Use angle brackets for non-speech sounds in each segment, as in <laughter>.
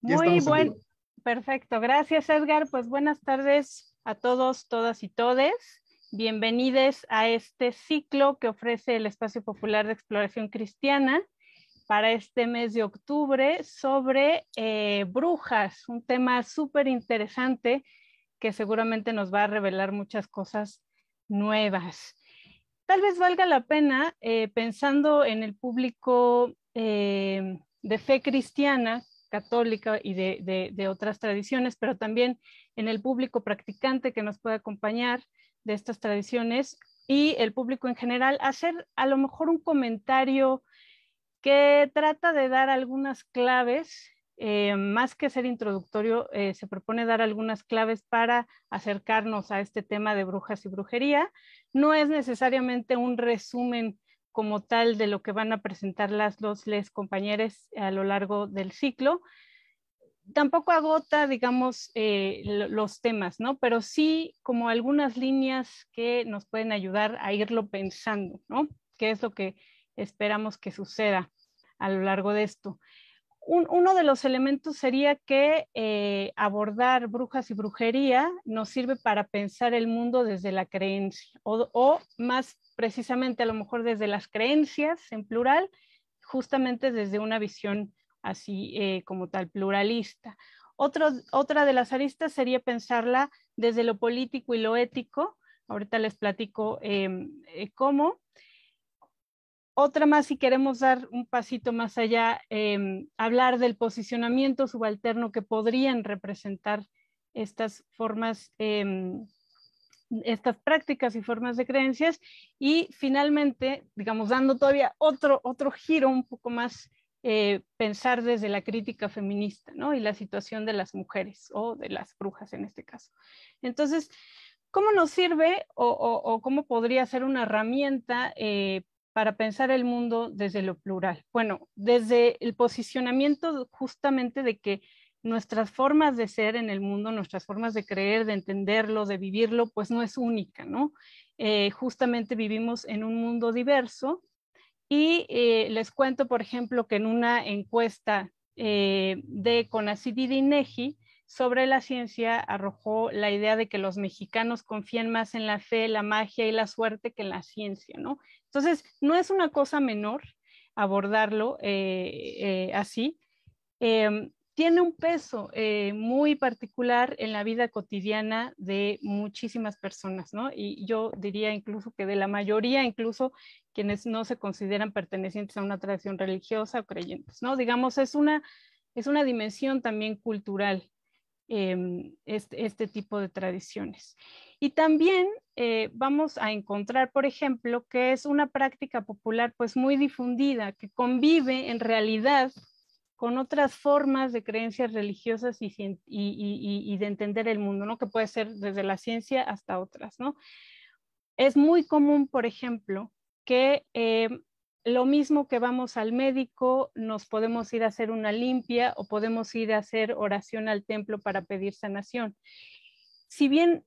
Muy bueno, perfecto. Gracias, Edgar. Pues buenas tardes a todos, todas y todes. Bienvenidos a este ciclo que ofrece el Espacio Popular de Exploración Cristiana para este mes de octubre sobre eh, brujas, un tema súper interesante que seguramente nos va a revelar muchas cosas nuevas. Tal vez valga la pena, eh, pensando en el público eh, de fe cristiana católica y de, otras tradiciones, pero también en el público practicante que nos puede acompañar de estas tradiciones y el público en general, hacer a lo mejor un comentario que trata de dar algunas claves, eh, más que ser introductorio, eh, se propone dar algunas claves para acercarnos a este tema de brujas y brujería. No es necesariamente un resumen como tal de lo que van a presentar las dos les compañeros a lo largo del ciclo. Tampoco agota, digamos, eh, los temas, ¿no? Pero sí como algunas líneas que nos pueden ayudar a irlo pensando, ¿no? ¿Qué es lo que esperamos que suceda a lo largo de esto? uno de los elementos sería que eh, abordar brujas y brujería nos sirve para pensar el mundo desde la creencia o, o más precisamente a lo mejor desde las creencias en plural, justamente desde una visión así eh, como tal pluralista. otra de las aristas sería pensarla desde lo político y lo ético. Ahorita les platico em, eh, cómo. Otra más, si queremos dar un pasito más allá, em, hablar del posicionamiento subalterno que podrían representar estas formas em, estas prácticas y formas de creencias y finalmente, digamos, dando todavía otro, otro giro un poco más, eh, pensar desde la crítica feminista ¿no? y la situación de las mujeres o de las brujas en este caso. Entonces, ¿cómo nos sirve o, cómo podría ser una herramienta eh, para pensar el mundo desde lo plural? Bueno, desde el posicionamiento justamente de que nuestras formas de ser en el mundo, nuestras formas de creer, de entenderlo, de vivirlo, pues no es única, ¿no? Eh, justamente vivimos en un mundo diverso y eh, les cuento, por ejemplo, que en una encuesta eh, de Conacyt y INEGI sobre la ciencia arrojó la idea de que los mexicanos confían más en la fe, la magia y la suerte que en la ciencia, ¿no? Entonces, no es una cosa menor abordarlo así. Em, tiene un peso eh, muy particular en la vida cotidiana de muchísimas personas, ¿no? Y yo diría incluso que de la mayoría, incluso quienes no se consideran pertenecientes a una tradición religiosa o creyentes, ¿no? Digamos, es una, es una dimensión también cultural em, este, este, tipo de tradiciones. Y también eh, vamos a encontrar, por ejemplo, que es una práctica popular pues muy difundida, que convive en realidad con otras formas de creencias religiosas y, de entender el mundo, ¿no? Que puede ser desde la ciencia hasta otras, ¿no? Es muy común, por ejemplo, que eh, lo mismo que vamos al médico, nos podemos ir a hacer una limpia o podemos ir a hacer oración al templo para pedir sanación. Si bien,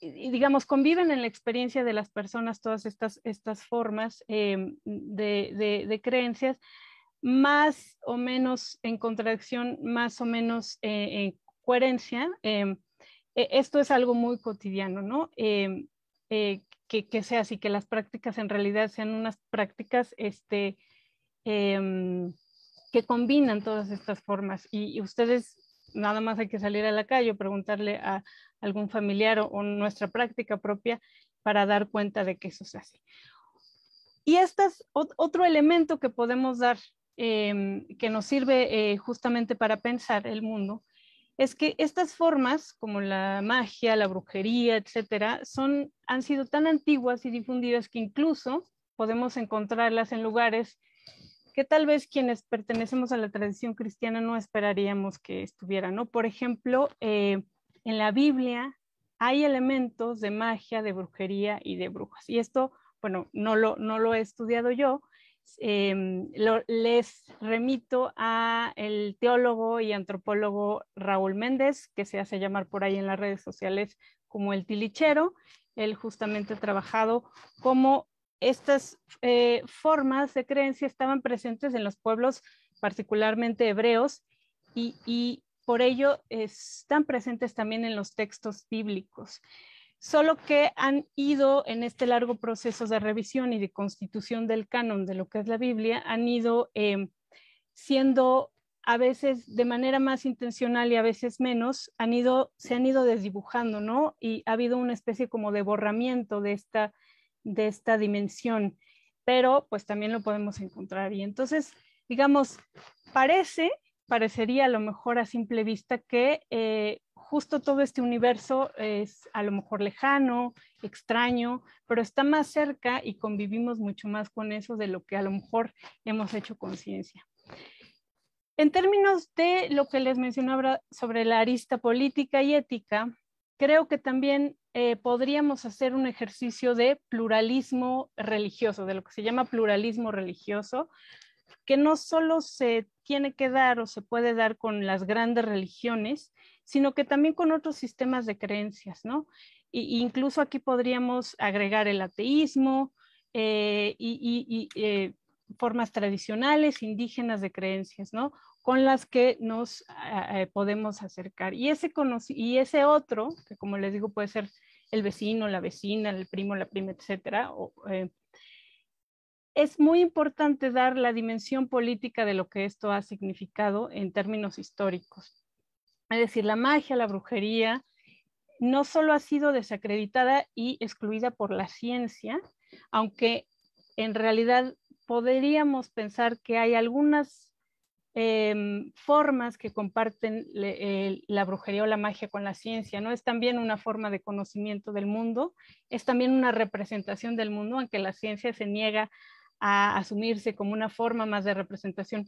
digamos, conviven en la experiencia de las personas todas estas, estas formas eh, de creencias, más o menos en contradicción, más o menos eh, en coherencia. Em, e, esto es algo muy cotidiano, ¿no? Em, eh, que, sea así, que las prácticas en realidad sean unas prácticas este, em, que combinan todas estas formas. Y, ustedes nada más hay que salir a la calle o preguntarle a algún familiar o, o nuestra práctica propia para dar cuenta de que eso es así. Y este es otro elemento que podemos dar Em, que nos sirve eh, justamente para pensar el mundo, es que estas formas, como la magia, la brujería, etcétera, son, han sido tan antiguas y difundidas que incluso podemos encontrarlas en lugares que tal vez quienes pertenecemos a la tradición cristiana no esperaríamos que estuvieran, ¿no? Por ejemplo, eh, en la Biblia hay elementos de magia, de brujería y de brujas. Y esto, bueno, no lo, no lo he estudiado yo, Em, les remito a el teólogo y antropólogo Raúl Méndez, que se hace llamar por ahí en las redes sociales como el tilichero. Él justamente ha trabajado como estas eh, formas de creencia estaban presentes en los pueblos, particularmente hebreos, y por ello están presentes también en los textos bíblicos solo que han ido en este largo proceso de revisión y de constitución del canon de lo que es la Biblia, han ido em, siendo a veces de manera más intencional y a veces menos, han ido, se han ido desdibujando, ¿no? Y ha habido una especie como de borramiento de esta, de esta dimensión, pero pues también lo podemos encontrar. Y entonces, digamos, parece, parecería a lo mejor a simple vista que eh, justo todo este universo es a lo mejor lejano, extraño, pero está más cerca y convivimos mucho más con eso de lo que a lo mejor hemos hecho conciencia. En términos de lo que les mencionaba sobre la arista política y ética, creo que también eh, podríamos hacer un ejercicio de pluralismo religioso, de lo que se llama pluralismo religioso, que no solo se tiene que dar o se puede dar con las grandes religiones, sino que también con otros sistemas de creencias, ¿no? incluso aquí podríamos agregar el ateísmo eh, y, eh, formas tradicionales, indígenas de creencias, ¿no? Con las que nos podemos acercar. Y ese, y ese otro, que como les digo puede ser el vecino, la vecina, el primo, la prima, etcétera, o, eh, es muy importante dar la dimensión política de lo que esto ha significado en términos históricos. Es decir, la magia, la brujería, no solo ha sido desacreditada y excluida por la ciencia, aunque en realidad podríamos pensar que hay algunas em, formas que comparten la brujería o la magia con la ciencia, ¿no? Es también una forma de conocimiento del mundo, es también una representación del mundo, aunque la ciencia se niega a asumirse como una forma más de representación.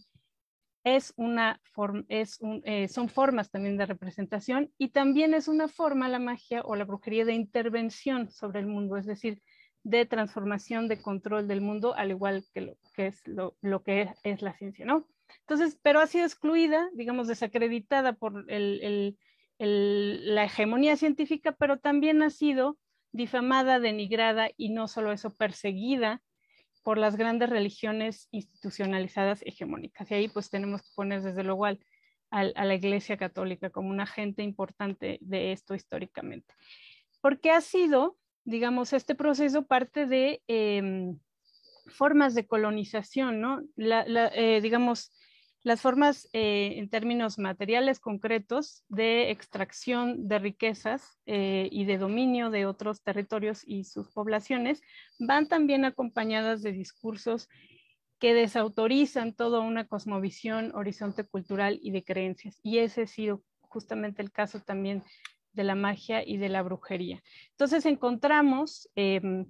Es una es un, eh, son formas también de representación y también es una forma la magia o la brujería de intervención sobre el mundo, es decir, de transformación, de control del mundo, al igual que lo que es, lo, que la ciencia, ¿no? Entonces, pero ha sido excluida, digamos, desacreditada por la hegemonía científica, pero también ha sido difamada, denigrada y no solo eso, perseguida por las grandes religiones institucionalizadas hegemónicas. Y ahí pues tenemos que poner desde luego a la Iglesia Católica como un agente importante de esto históricamente. Porque ha sido, digamos, este proceso parte de em, formas de colonización, ¿no? La, eh, digamos, las formas eh, en términos materiales concretos de extracción de riquezas eh, y de dominio de otros territorios y sus poblaciones van también acompañadas de discursos que desautorizan toda una cosmovisión, horizonte cultural y de creencias. Y ese ha sido justamente el caso también de la magia y de la brujería. Entonces encontramos em,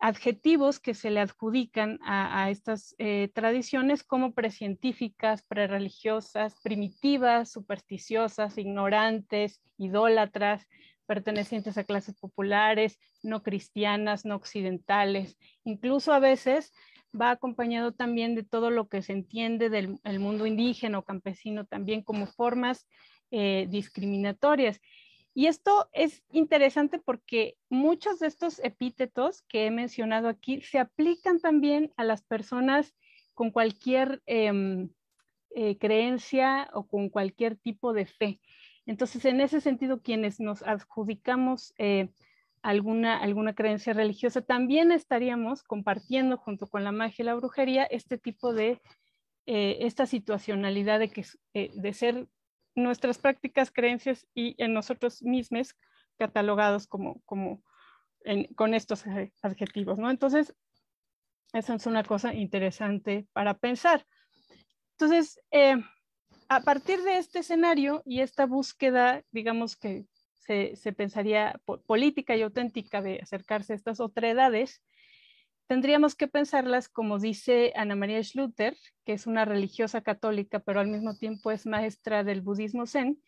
adjetivos que se le adjudican a, estas eh, tradiciones como precientíficas, prereligiosas, primitivas, supersticiosas, ignorantes, idólatras, pertenecientes a clases populares, no cristianas, no occidentales. Incluso a veces va acompañado también de todo lo que se entiende del mundo indígena o campesino también como formas eh, discriminatorias. Y esto es interesante porque muchos de estos epítetos que he mencionado aquí se aplican también a las personas con cualquier em, eh, creencia o con cualquier tipo de fe. Entonces, en ese sentido, quienes nos adjudicamos eh, alguna, alguna creencia religiosa, también estaríamos compartiendo junto con la magia y la brujería este tipo de, eh, esta situacionalidad de, que, de ser nuestras prácticas, creencias y en nosotros mismos catalogados como, como con estos adjetivos, ¿no? Entonces, esa es una cosa interesante para pensar. Entonces, eh, a partir de este escenario y esta búsqueda, digamos que se, pensaría política y auténtica de acercarse a estas otras edades, tendríamos que pensarlas como dice Ana María Schluter, que es una religiosa católica, pero al mismo tiempo es maestra del budismo zen,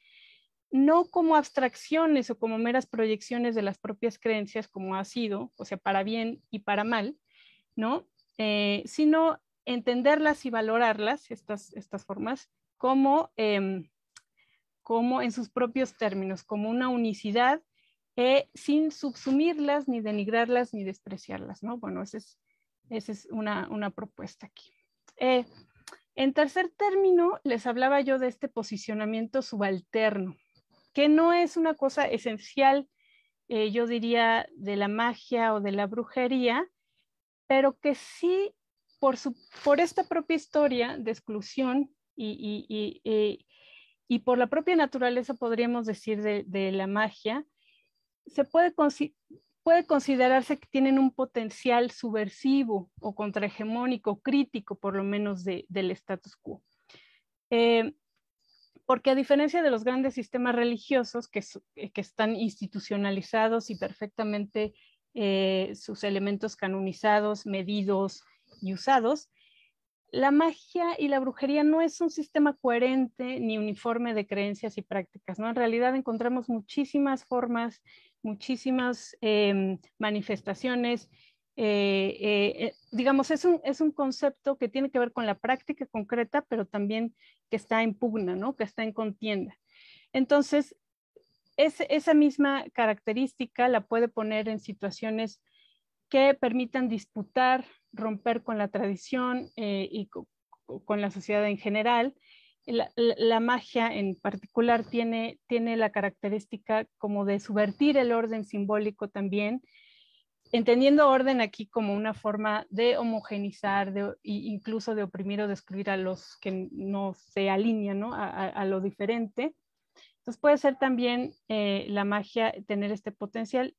no como abstracciones o como meras proyecciones de las propias creencias, como ha sido, o sea, para bien y para mal, ¿no? Eh, sino entenderlas y valorarlas, estas, estas formas, como, em, como en sus propios términos, como una unicidad eh, sin subsumirlas, ni denigrarlas, ni despreciarlas, ¿no? Bueno, esa es, una, propuesta aquí. Eh, en tercer término, les hablaba yo de este posicionamiento subalterno, que no es una cosa esencial, eh, yo diría, de la magia o de la brujería, pero que sí, por, su, por esta propia historia de exclusión y, por la propia naturaleza, podríamos decir, de la magia, se puede, considerarse que tienen un potencial subversivo o contrahegemónico, crítico por lo menos del status quo. Eh, porque a diferencia de los grandes sistemas religiosos que, eh, están institucionalizados y perfectamente eh, sus elementos canonizados, medidos y usados, la magia y la brujería no es un sistema coherente ni uniforme de creencias y prácticas, ¿no? En realidad encontramos muchísimas formas, muchísimas em, manifestaciones. Eh, eh, eh, digamos, es un, concepto que tiene que ver con la práctica concreta, pero también que está en pugna, ¿no? Que está en contienda. Entonces, esa misma característica la puede poner en situaciones que permitan disputar, romper con la tradición eh, y con la sociedad en general. La, magia en particular tiene, tiene la característica como de subvertir el orden simbólico también, entendiendo orden aquí como una forma de homogenizar de, incluso de oprimir o describir a los que no se alinean ¿no? a, lo diferente. Entonces puede ser también eh, la magia tener este potencial.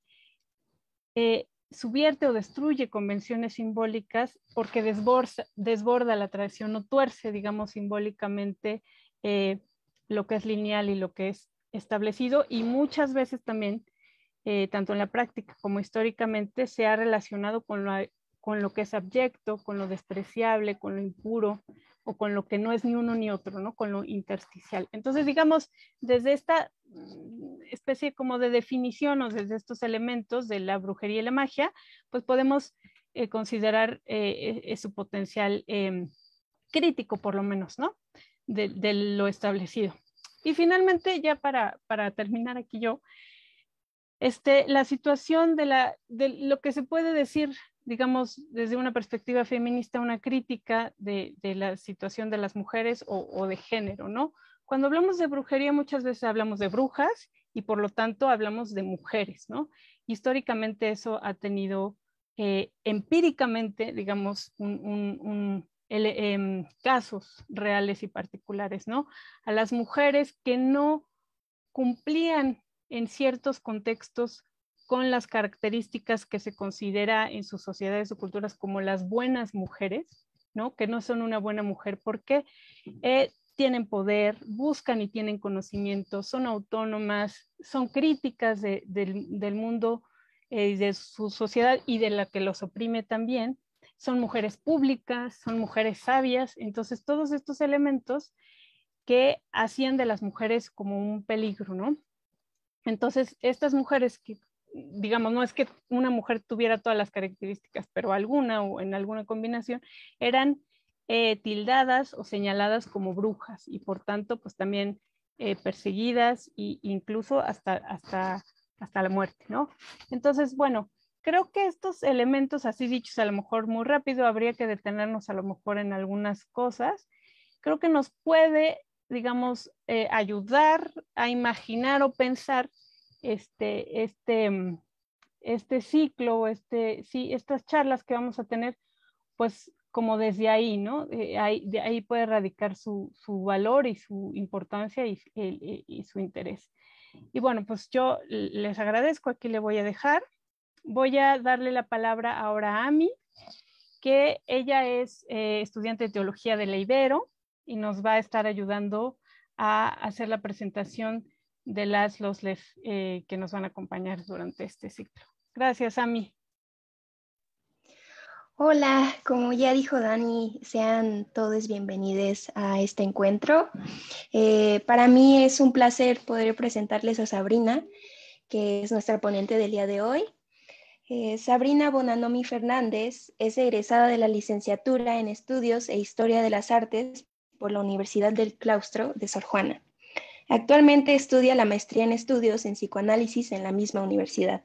Eh, subvierte o destruye convenciones simbólicas porque desborda, la tradición o tuerce, digamos, simbólicamente eh, lo que es lineal y lo que es establecido y muchas veces también, eh, tanto en la práctica como históricamente, se ha relacionado con lo, con lo que es abyecto, con lo despreciable, con lo impuro o con lo que no es ni uno ni otro, ¿no? Con lo intersticial. Entonces, digamos, desde esta especie como de definición o desde estos elementos de la brujería y la magia, pues podemos eh, considerar eh, e, e, su potencial em, crítico, por lo menos, ¿no? De, lo establecido. Y finalmente, ya para, para terminar aquí yo, este, la situación de, la, de lo que se puede decir, digamos, desde una perspectiva feminista, una crítica de, la situación de las mujeres o, o de género, ¿no? Cuando hablamos de brujería muchas veces hablamos de brujas y por lo tanto hablamos de mujeres, ¿no? Históricamente eso ha tenido eh, empíricamente, digamos, un, em, casos reales y particulares, ¿no? A las mujeres que no cumplían en ciertos contextos con las características que se considera en sus sociedades o culturas como las buenas mujeres, ¿no? Que no son una buena mujer. ¿Por qué? Eh, tienen poder, buscan y tienen conocimiento, son autónomas, son críticas del mundo eh, y de su sociedad y de la que los oprime también, son mujeres públicas, son mujeres sabias, entonces todos estos elementos que hacían de las mujeres como un peligro, ¿no? Entonces, estas mujeres que, digamos, no es que una mujer tuviera todas las características, pero alguna o en alguna combinación, eran eh, tildadas o señaladas como brujas y por tanto pues también eh, perseguidas e incluso hasta, hasta, hasta la muerte, ¿no? Entonces, bueno, creo que estos elementos así dichos a lo mejor muy rápido, habría que detenernos a lo mejor en algunas cosas, creo que nos puede, digamos, eh, ayudar a imaginar o pensar este, este, mm, este ciclo, este, sí, estas charlas que vamos a tener, pues como desde ahí, ¿no? Eh, ahí, de ahí puede radicar su, valor y su importancia eh, y, su interés. Y bueno, pues yo les agradezco, aquí le voy a dejar. Voy a darle la palabra ahora a Ami, que ella es eh, estudiante de teología de Leibero y nos va a estar ayudando a hacer la presentación de las los que nos van a acompañar durante este ciclo. Gracias, Ami. Hola, como ya dijo Dani, sean todos bienvenidos a este encuentro. Eh, para mí es un placer poder presentarles a Sabrina, que es nuestra ponente del día de hoy. Eh, Sabrina Bonanomi Fernández es egresada de la licenciatura en Estudios e Historia de las Artes por la Universidad del Claustro de Sor Juana. Actualmente estudia la maestría en Estudios en Psicoanálisis en la misma universidad.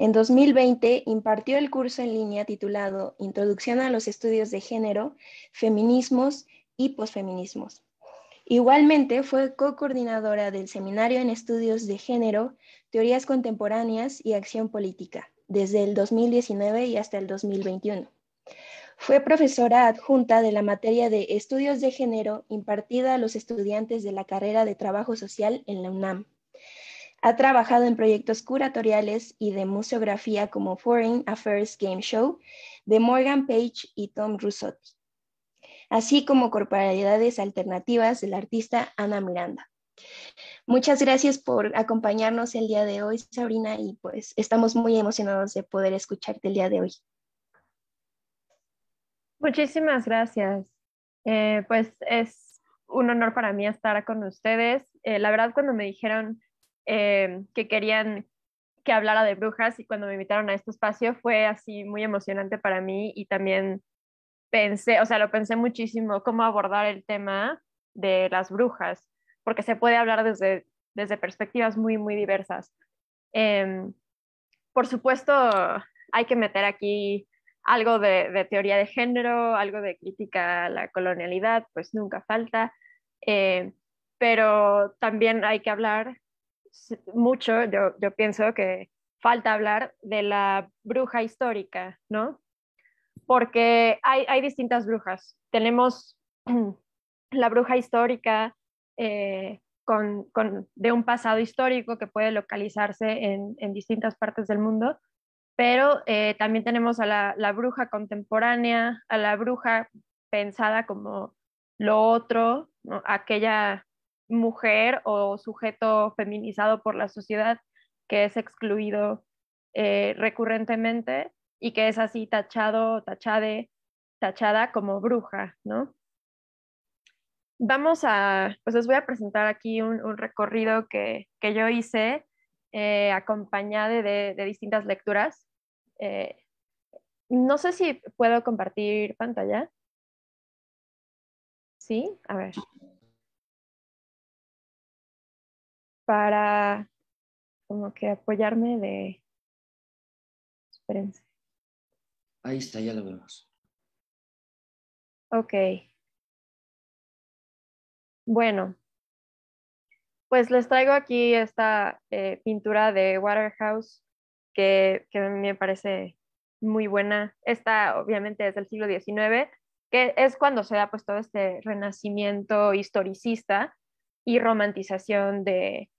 En 2020 impartió el curso en línea titulado Introducción a los estudios de género, feminismos y posfeminismos. Igualmente fue co-coordinadora del Seminario en Estudios de Género, Teorías Contemporáneas y Acción Política, desde el 2019 y hasta el 2021. Fue profesora adjunta de la materia de Estudios de Género impartida a los estudiantes de la carrera de Trabajo Social en la UNAM. Ha trabajado en proyectos curatoriales y de museografía como Foreign Affairs Game Show de Morgan Page y Tom Rusotti, así como corporalidades alternativas del artista Ana Miranda. Muchas gracias por acompañarnos el día de hoy, Sabrina, y pues estamos muy emocionados de poder escucharte el día de hoy. Muchísimas gracias. Eh, pues es un honor para mí estar con ustedes. Eh, la verdad, cuando me dijeron Em, que querían que hablara de brujas y cuando me invitaron a este espacio fue así muy emocionante para mí y también pensé, o sea, lo pensé muchísimo, cómo abordar el tema de las brujas, porque se puede hablar desde, desde perspectivas muy, muy diversas. Em, por supuesto, hay que meter aquí algo de, teoría de género, algo de crítica a la colonialidad, pues nunca falta, eh, pero también hay que hablar mucho, yo, pienso que falta hablar de la bruja histórica, ¿no? Porque hay, distintas brujas. Tenemos <clears throat> la bruja histórica eh, con, de un pasado histórico que puede localizarse en, en distintas partes del mundo, pero eh, también tenemos a la, la, bruja contemporánea, a la bruja pensada como lo otro, aquella mujer o sujeto feminizado por la sociedad que es excluido eh, recurrentemente y que es así tachado, tachade, tachada como bruja, ¿no? Vamos a, pues les voy a presentar aquí un, recorrido que, yo hice eh, acompañado de, distintas lecturas. Eh, no sé si puedo compartir pantalla. Sí, a ver. para como que apoyarme de... Espérense. Ahí está, ya lo vemos. Ok. Bueno, pues les traigo aquí esta eh, pintura de Waterhouse que, que me parece muy buena. Esta obviamente es del siglo XIX, que es cuando se da pues todo este renacimiento historicista y romantización de,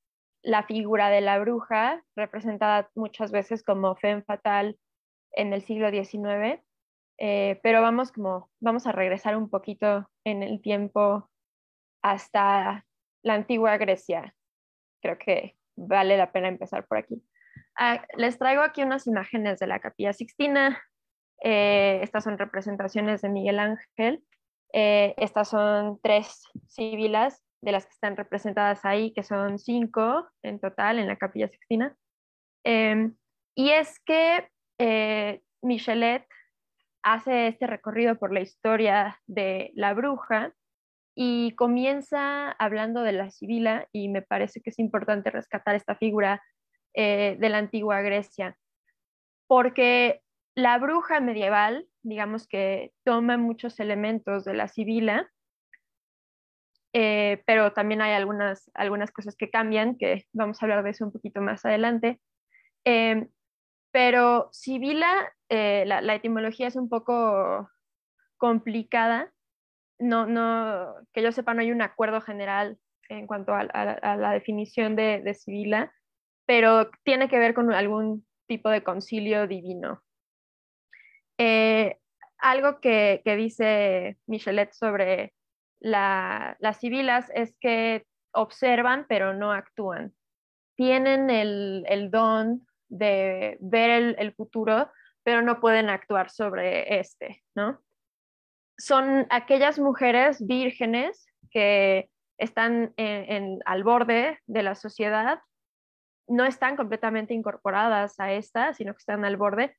la figura de la bruja, representada muchas veces como femme fatal en el siglo XIX, eh, pero vamos, como, vamos a regresar un poquito en el tiempo hasta la antigua Grecia. Creo que vale la pena empezar por aquí. Ah, les traigo aquí unas imágenes de la Capilla Sixtina. Eh, estas son representaciones de Miguel Ángel. Eh, estas son tres sibilas de las que están representadas ahí, que son cinco en total en la Capilla Sextina. Em, y es que eh, Michelet hace este recorrido por la historia de la bruja y comienza hablando de la sibila y me parece que es importante rescatar esta figura eh, de la antigua Grecia, porque la bruja medieval, digamos que toma muchos elementos de la sibila, eh, pero también hay algunas, algunas cosas que cambian, que vamos a hablar de eso un poquito más adelante. Eh, pero Sibila, eh, la, etimología es un poco complicada. No, no, que yo sepa, no hay un acuerdo general en cuanto a, la definición de, de Sibila, pero tiene que ver con algún tipo de concilio divino. algo que, que dice Michelet sobre las civilas es que observan pero no actúan. Tienen el, don de ver el, futuro, pero no pueden actuar sobre este, ¿no? Son aquellas mujeres vírgenes que están al borde de la sociedad, no están completamente incorporadas a esta, sino que están al borde,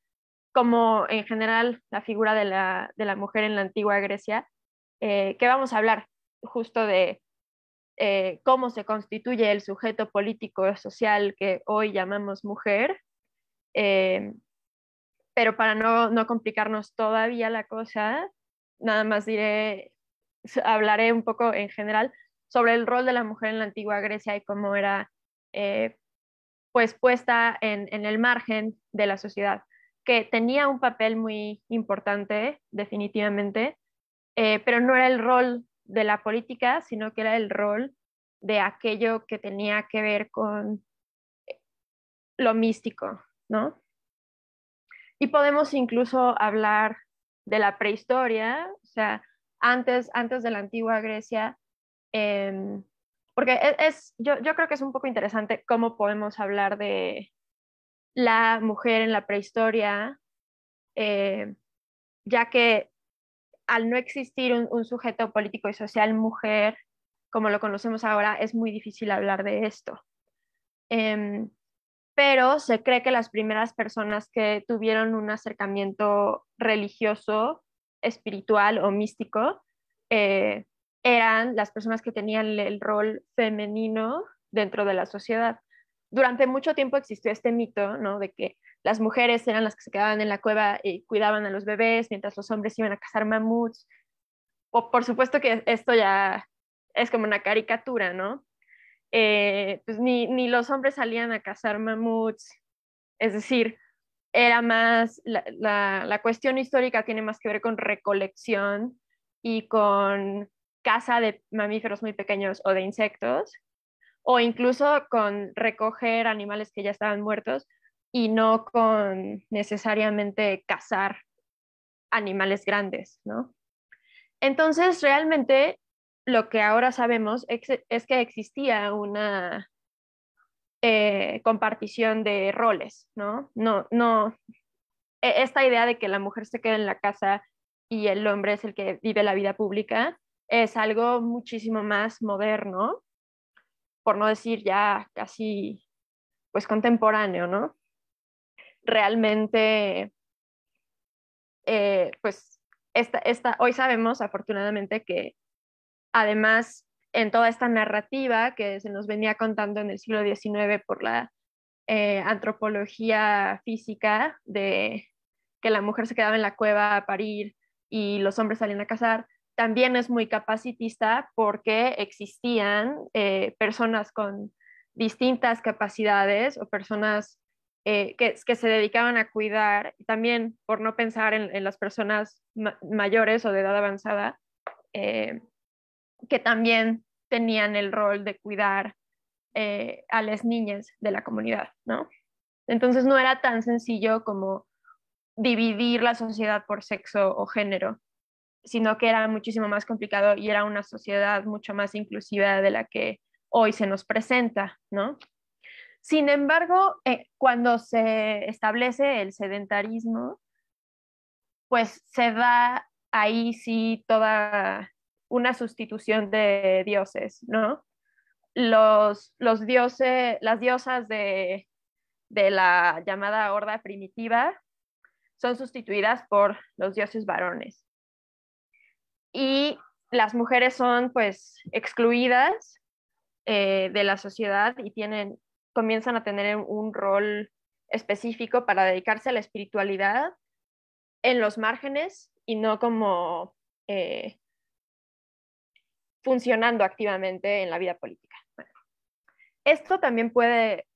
como en general la figura de la mujer en la antigua Grecia, eh, que vamos a hablar justo de eh, cómo se constituye el sujeto político social que hoy llamamos mujer. Eh, pero para no, no, complicarnos todavía la cosa, nada más diré, hablaré un poco en general sobre el rol de la mujer en la antigua Grecia y cómo era pues puesta en, en el margen de la sociedad, que tenía un papel muy importante definitivamente, eh, pero no era el rol de la política, sino que era el rol de aquello que tenía que ver con eh, lo místico, ¿no? Y podemos incluso hablar de la prehistoria, o sea, antes, antes de la antigua Grecia, em, porque e, es, yo, yo creo que es un poco interesante cómo podemos hablar de la mujer en la prehistoria, eh, ya que al no existir un, sujeto político y social mujer, como lo conocemos ahora, es muy difícil hablar de esto. Em, pero se cree que las primeras personas que tuvieron un acercamiento religioso, espiritual o místico, eh, eran las personas que tenían el rol femenino dentro de la sociedad durante mucho tiempo existió este mito, De que las mujeres eran las que se quedaban en la cueva y cuidaban a los bebés, mientras los hombres iban a cazar mamuts. O por supuesto que esto ya es como una caricatura, ¿no? Eh, pues ni, los hombres salían a cazar mamuts, es decir, era más, la, la cuestión histórica tiene más que ver con recolección y con caza de mamíferos muy pequeños o de insectos, o incluso con recoger animales que ya estaban muertos y no con necesariamente cazar animales grandes, ¿no? Entonces, realmente lo que ahora sabemos es que existía una eh, compartición de roles, ¿no? No, no, e, esta idea de que la mujer se queda en la casa y el hombre es el que vive la vida pública es algo muchísimo más moderno por no decir ya casi pues contemporáneo, ¿no? Realmente, eh, pues esta, hoy sabemos afortunadamente que además en toda esta narrativa que se nos venía contando en el siglo XIX por la eh, antropología física de que la mujer se quedaba en la cueva a parir y los hombres salían a cazar, también es muy capacitista porque existían eh, personas con distintas capacidades o personas eh, que, se dedicaban a cuidar, también por no pensar en, las personas mayores o de edad avanzada, eh, que también tenían el rol de cuidar a las niñas de la comunidad, Entonces no era tan sencillo como dividir la sociedad por sexo o género, sino que era muchísimo más complicado y era una sociedad mucho más inclusiva de la que hoy se nos presenta, ¿no? Sin embargo, eh, cuando se establece el sedentarismo, pues se da ahí sí toda una sustitución de dioses, ¿no? dioses, las diosas de la llamada horda primitiva son sustituidas por los dioses varones y las mujeres son pues excluidas eh, de la sociedad y tienen, comienzan a tener un rol específico para dedicarse a la espiritualidad en los márgenes y no como eh, funcionando activamente en la vida política. esto también puede,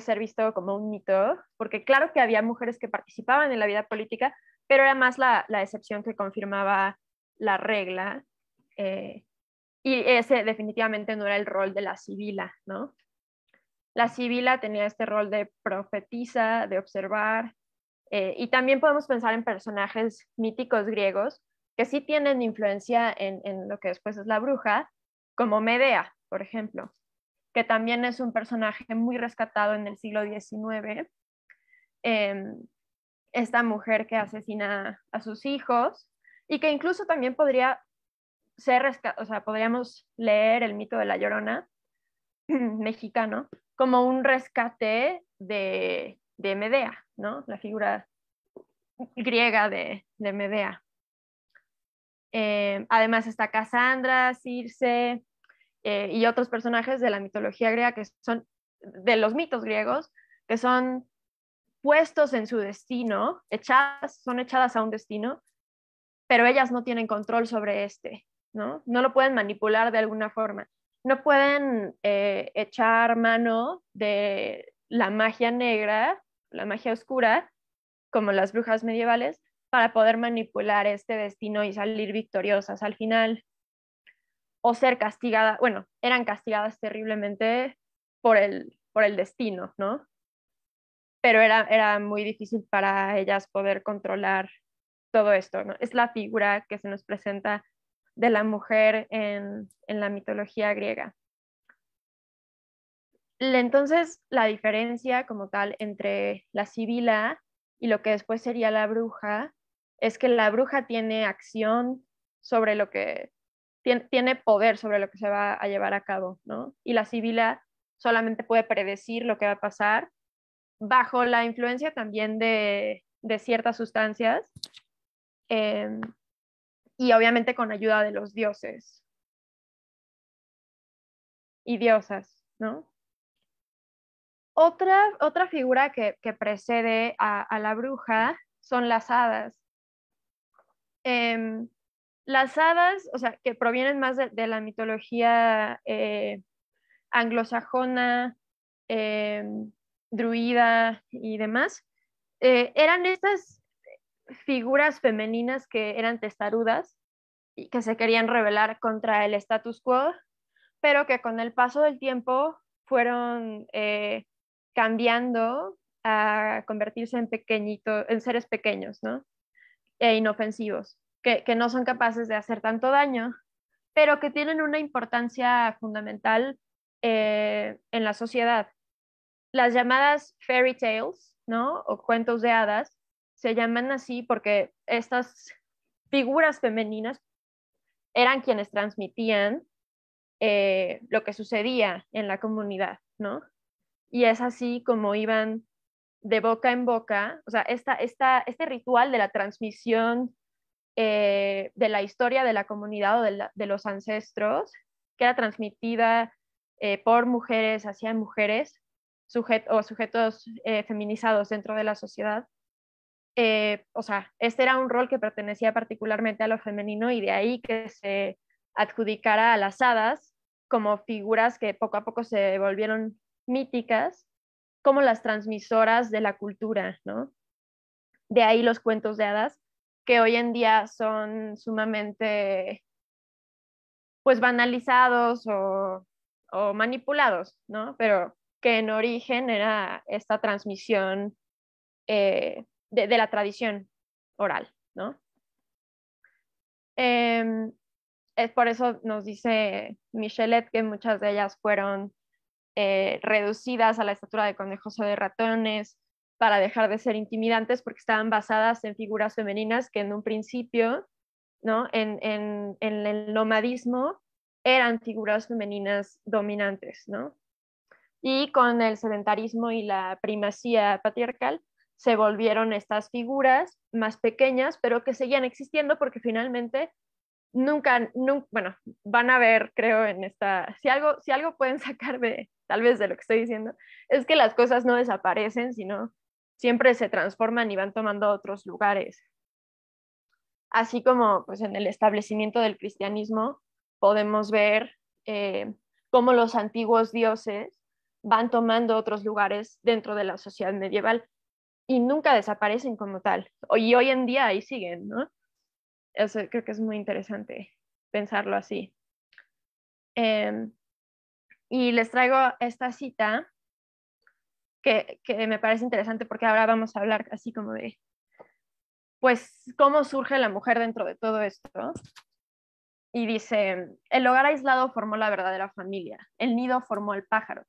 ser visto como un mito, porque claro que había mujeres que participaban en la vida política, pero era más la excepción que confirmaba la regla. Eh, y ese definitivamente no era el rol de la Sibila ¿no? La Sibila tenía este rol de profetiza, de observar, eh, y también podemos pensar en personajes míticos griegos que sí tienen influencia en, lo que después es la bruja, como Medea, por ejemplo, que también es un personaje muy rescatado en el siglo XIX. Em, esta mujer que asesina a sus hijos y que incluso también podría ser, o sea, podríamos leer el mito de la llorona <clears throat> mexicano como un rescate de, Medea, ¿no? La figura griega de, Medea. Eh, además está Cassandra, Circe eh, y otros personajes de la mitología griega que son, de los mitos griegos, que son puestos en su destino, echadas, son echadas a un destino pero ellas no tienen control sobre este, ¿no? No lo pueden manipular de alguna forma. No pueden eh, echar mano de la magia negra, la magia oscura, como las brujas medievales, para poder manipular este destino y salir victoriosas al final. O ser castigadas, bueno, eran castigadas terriblemente por el, por el destino, ¿no? Pero era, era muy difícil para ellas poder controlar todo esto. ¿no? Es la figura que se nos presenta de la mujer en, la mitología griega. Entonces, la diferencia como tal entre la sibila y lo que después sería la bruja es que la bruja tiene acción sobre lo que tiene, poder sobre lo que se va a llevar a cabo, ¿no? Y la sibila solamente puede predecir lo que va a pasar bajo la influencia también de, de ciertas sustancias Em, y obviamente con ayuda de los dioses y diosas, ¿no? Otra, otra figura que, precede a, la bruja son las hadas. Em, las hadas, o sea, que provienen más de, la mitología eh, anglosajona, em, druida y demás, eh, eran estas figuras femeninas que eran testarudas y que se querían rebelar contra el status quo, pero que con el paso del tiempo fueron eh, cambiando a convertirse en pequeñitos, en seres pequeños, ¿no? E inofensivos, que, no son capaces de hacer tanto daño, pero que tienen una importancia fundamental eh, en la sociedad. Las llamadas fairy tales, ¿no? O cuentos de hadas, se llaman así porque estas figuras femeninas eran quienes transmitían eh, lo que sucedía en la comunidad, ¿no? Y es así como iban de boca en boca, o sea, esta, esta, este ritual de la transmisión eh, de la historia de la comunidad o de, los ancestros, que era transmitida eh, por mujeres hacia mujeres o sujetos feminizados dentro de la sociedad, eh, o sea, este era un rol que pertenecía particularmente a lo femenino y de ahí que se adjudicara a las hadas como figuras que poco a poco se volvieron míticas, como las transmisoras de la cultura, ¿no? De ahí los cuentos de hadas, que hoy en día son sumamente, pues, banalizados o, o manipulados, ¿no? Pero que en origen era esta transmisión eh, de, la tradición oral, ¿no? Em, es por eso nos dice Michelet que muchas de ellas fueron eh, reducidas a la estatura de conejos o de ratones para dejar de ser intimidantes porque estaban basadas en figuras femeninas que en un principio, ¿no? En, el nomadismo eran figuras femeninas dominantes, Y con el sedentarismo y la primacía patriarcal, se volvieron estas figuras más pequeñas, pero que seguían existiendo porque finalmente nunca, bueno, van a ver, creo, en esta, si algo, si algo pueden <laughs> sacarme tal vez de lo que estoy diciendo, es que las cosas no desaparecen, sino siempre se transforman y van tomando otros lugares. Así como pues, en el establecimiento del cristianismo podemos ver eh, cómo los antiguos dioses van tomando otros lugares dentro de la sociedad medieval y nunca desaparecen como tal. Y hoy en día ahí siguen, ¿no? creo que es muy interesante pensarlo así. Em, y les traigo esta cita que, que, me parece interesante porque ahora vamos a hablar así como de, pues, cómo surge la mujer dentro de todo esto. Y dice, el hogar aislado formó la verdadera familia, el nido formó el pájaro.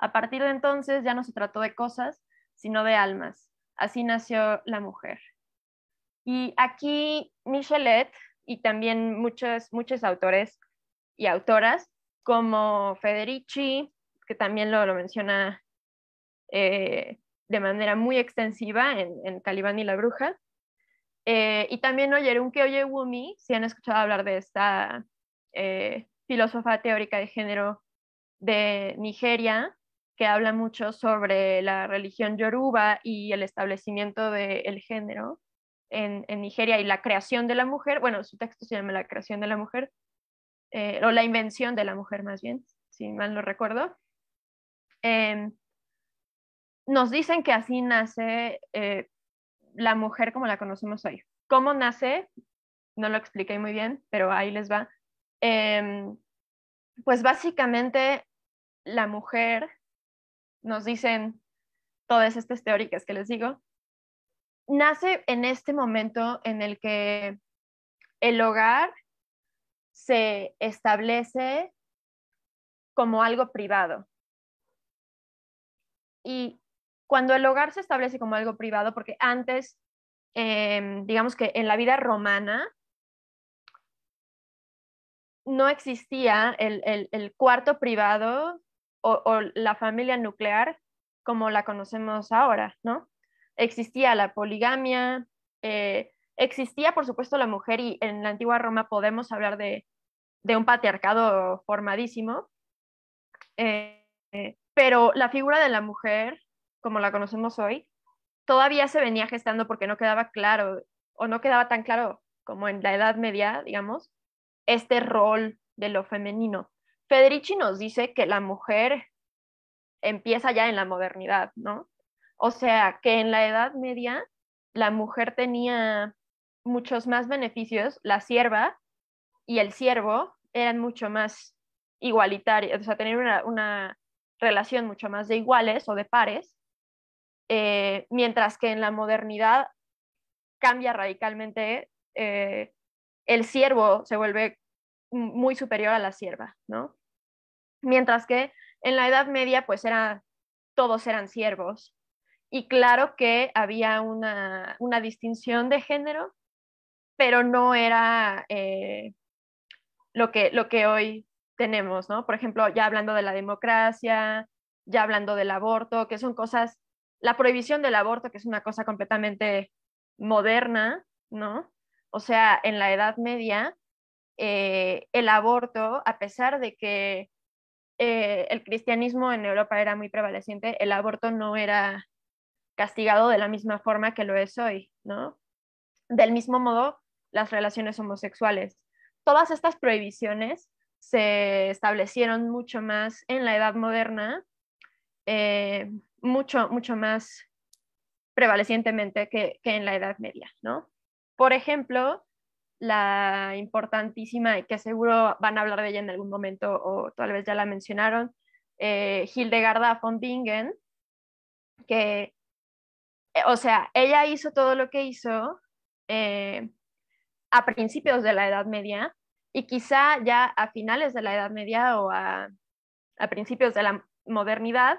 A partir de entonces ya no se trató de cosas, sino de almas. Así nació la mujer. Y aquí Michelet y también muchos, muchos autores y autoras como Federici, que también lo, lo menciona eh, de manera muy extensiva en, en Calibán y la Bruja. Eh, y también Oyerunke Oyewumi, si han escuchado hablar de esta eh, filósofa teórica de género de Nigeria, que habla mucho sobre la religión yoruba y el establecimiento del género en, en, Nigeria y la creación de la mujer. Bueno, su texto se llama La creación de la mujer, eh, o la invención de la mujer más bien, si mal no recuerdo. Em, nos dicen que así nace eh, la mujer como la conocemos hoy. ¿Cómo nace? No lo expliqué muy bien, pero ahí les va. Em, pues básicamente la mujer nos dicen todas estas teóricas que les digo, nace en este momento en el que el hogar se establece como algo privado. Y cuando el hogar se establece como algo privado, porque antes, em, digamos que en la vida romana, no existía el cuarto privado o, la familia nuclear como la conocemos ahora, ¿no? Existía la poligamia, eh, existía por supuesto la mujer y en la antigua Roma podemos hablar de, de un patriarcado formadísimo, eh, eh, pero la figura de la mujer, como la conocemos hoy, todavía se venía gestando porque no quedaba claro o no quedaba tan claro como en la Edad Media, digamos, este rol de lo femenino. Federici nos dice que la mujer empieza ya en la modernidad, ¿no? O sea, que en la Edad Media la mujer tenía muchos más beneficios, la sierva y el siervo eran mucho más igualitarios, o sea, tenían una, relación mucho más de iguales o de pares, eh, mientras que en la modernidad cambia radicalmente, eh, el siervo se vuelve muy superior a la sierva, ¿no? Mientras que en la Edad Media, pues era, todos eran siervos. Y claro que había una, una distinción de género, pero no era eh, lo, que, lo que hoy tenemos, ¿no? Por ejemplo, ya hablando de la democracia, ya hablando del aborto, que son cosas, la prohibición del aborto, que es una cosa completamente moderna, ¿no? O sea, en la Edad Media, eh, el aborto, a pesar de que eh, el cristianismo en Europa era muy prevaleciente, el aborto no era castigado de la misma forma que lo es hoy, ¿no? Del mismo modo, las relaciones homosexuales. Todas estas prohibiciones se establecieron mucho más en la edad moderna, eh, mucho, mucho más prevalecientemente que, en la Edad Media, ¿no? Por ejemplo, la importantísima y que seguro van a hablar de ella en algún momento o tal vez ya la mencionaron, eh, Hildegarda von Bingen, que, eh, o sea, ella hizo todo lo que hizo eh, a principios de la Edad Media y quizá ya a finales de la Edad Media o a, a principios de la modernidad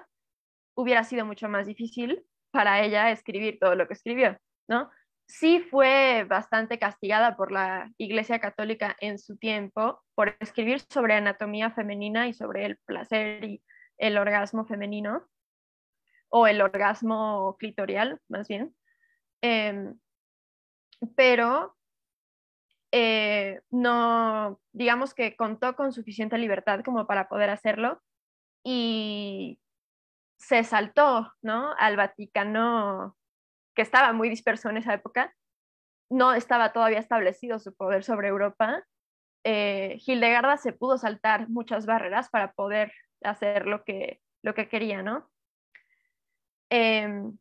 hubiera sido mucho más difícil para ella escribir todo lo que escribió, ¿no? sí fue bastante castigada por la Iglesia Católica en su tiempo por escribir sobre anatomía femenina y sobre el placer y el orgasmo femenino, o el orgasmo clitorial, más bien. Em, pero eh, no, digamos que contó con suficiente libertad como para poder hacerlo y se saltó, ¿no? Al Vaticano que estaba muy disperso en esa época, no estaba todavía establecido su poder sobre Europa, eh, Hildegarda se pudo saltar muchas barreras para poder hacer lo que, lo que quería, ¿no? Em,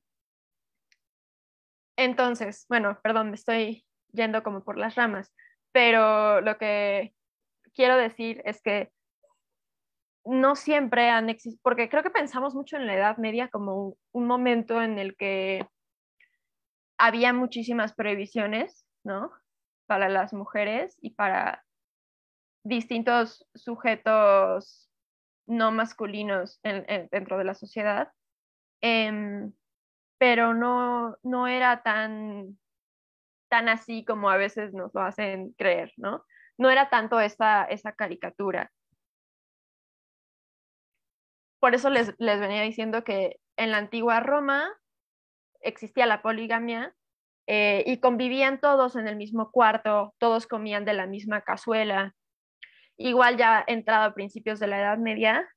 entonces, bueno, perdón, me estoy yendo como por las ramas, pero lo que quiero decir es que no siempre han existido, porque creo que pensamos mucho en la Edad Media como un momento en el que había muchísimas prohibiciones, ¿no? Para las mujeres y para distintos sujetos no masculinos dentro de la sociedad, em, pero no, no era tan, tan así como a veces nos lo hacen creer, ¿no? No era tanto esa, esa caricatura. Por eso les, les venía diciendo que en la antigua Roma existía la poligamia eh, y convivían todos en el mismo cuarto, todos comían de la misma cazuela. Igual ya entrado a principios de la Edad Media,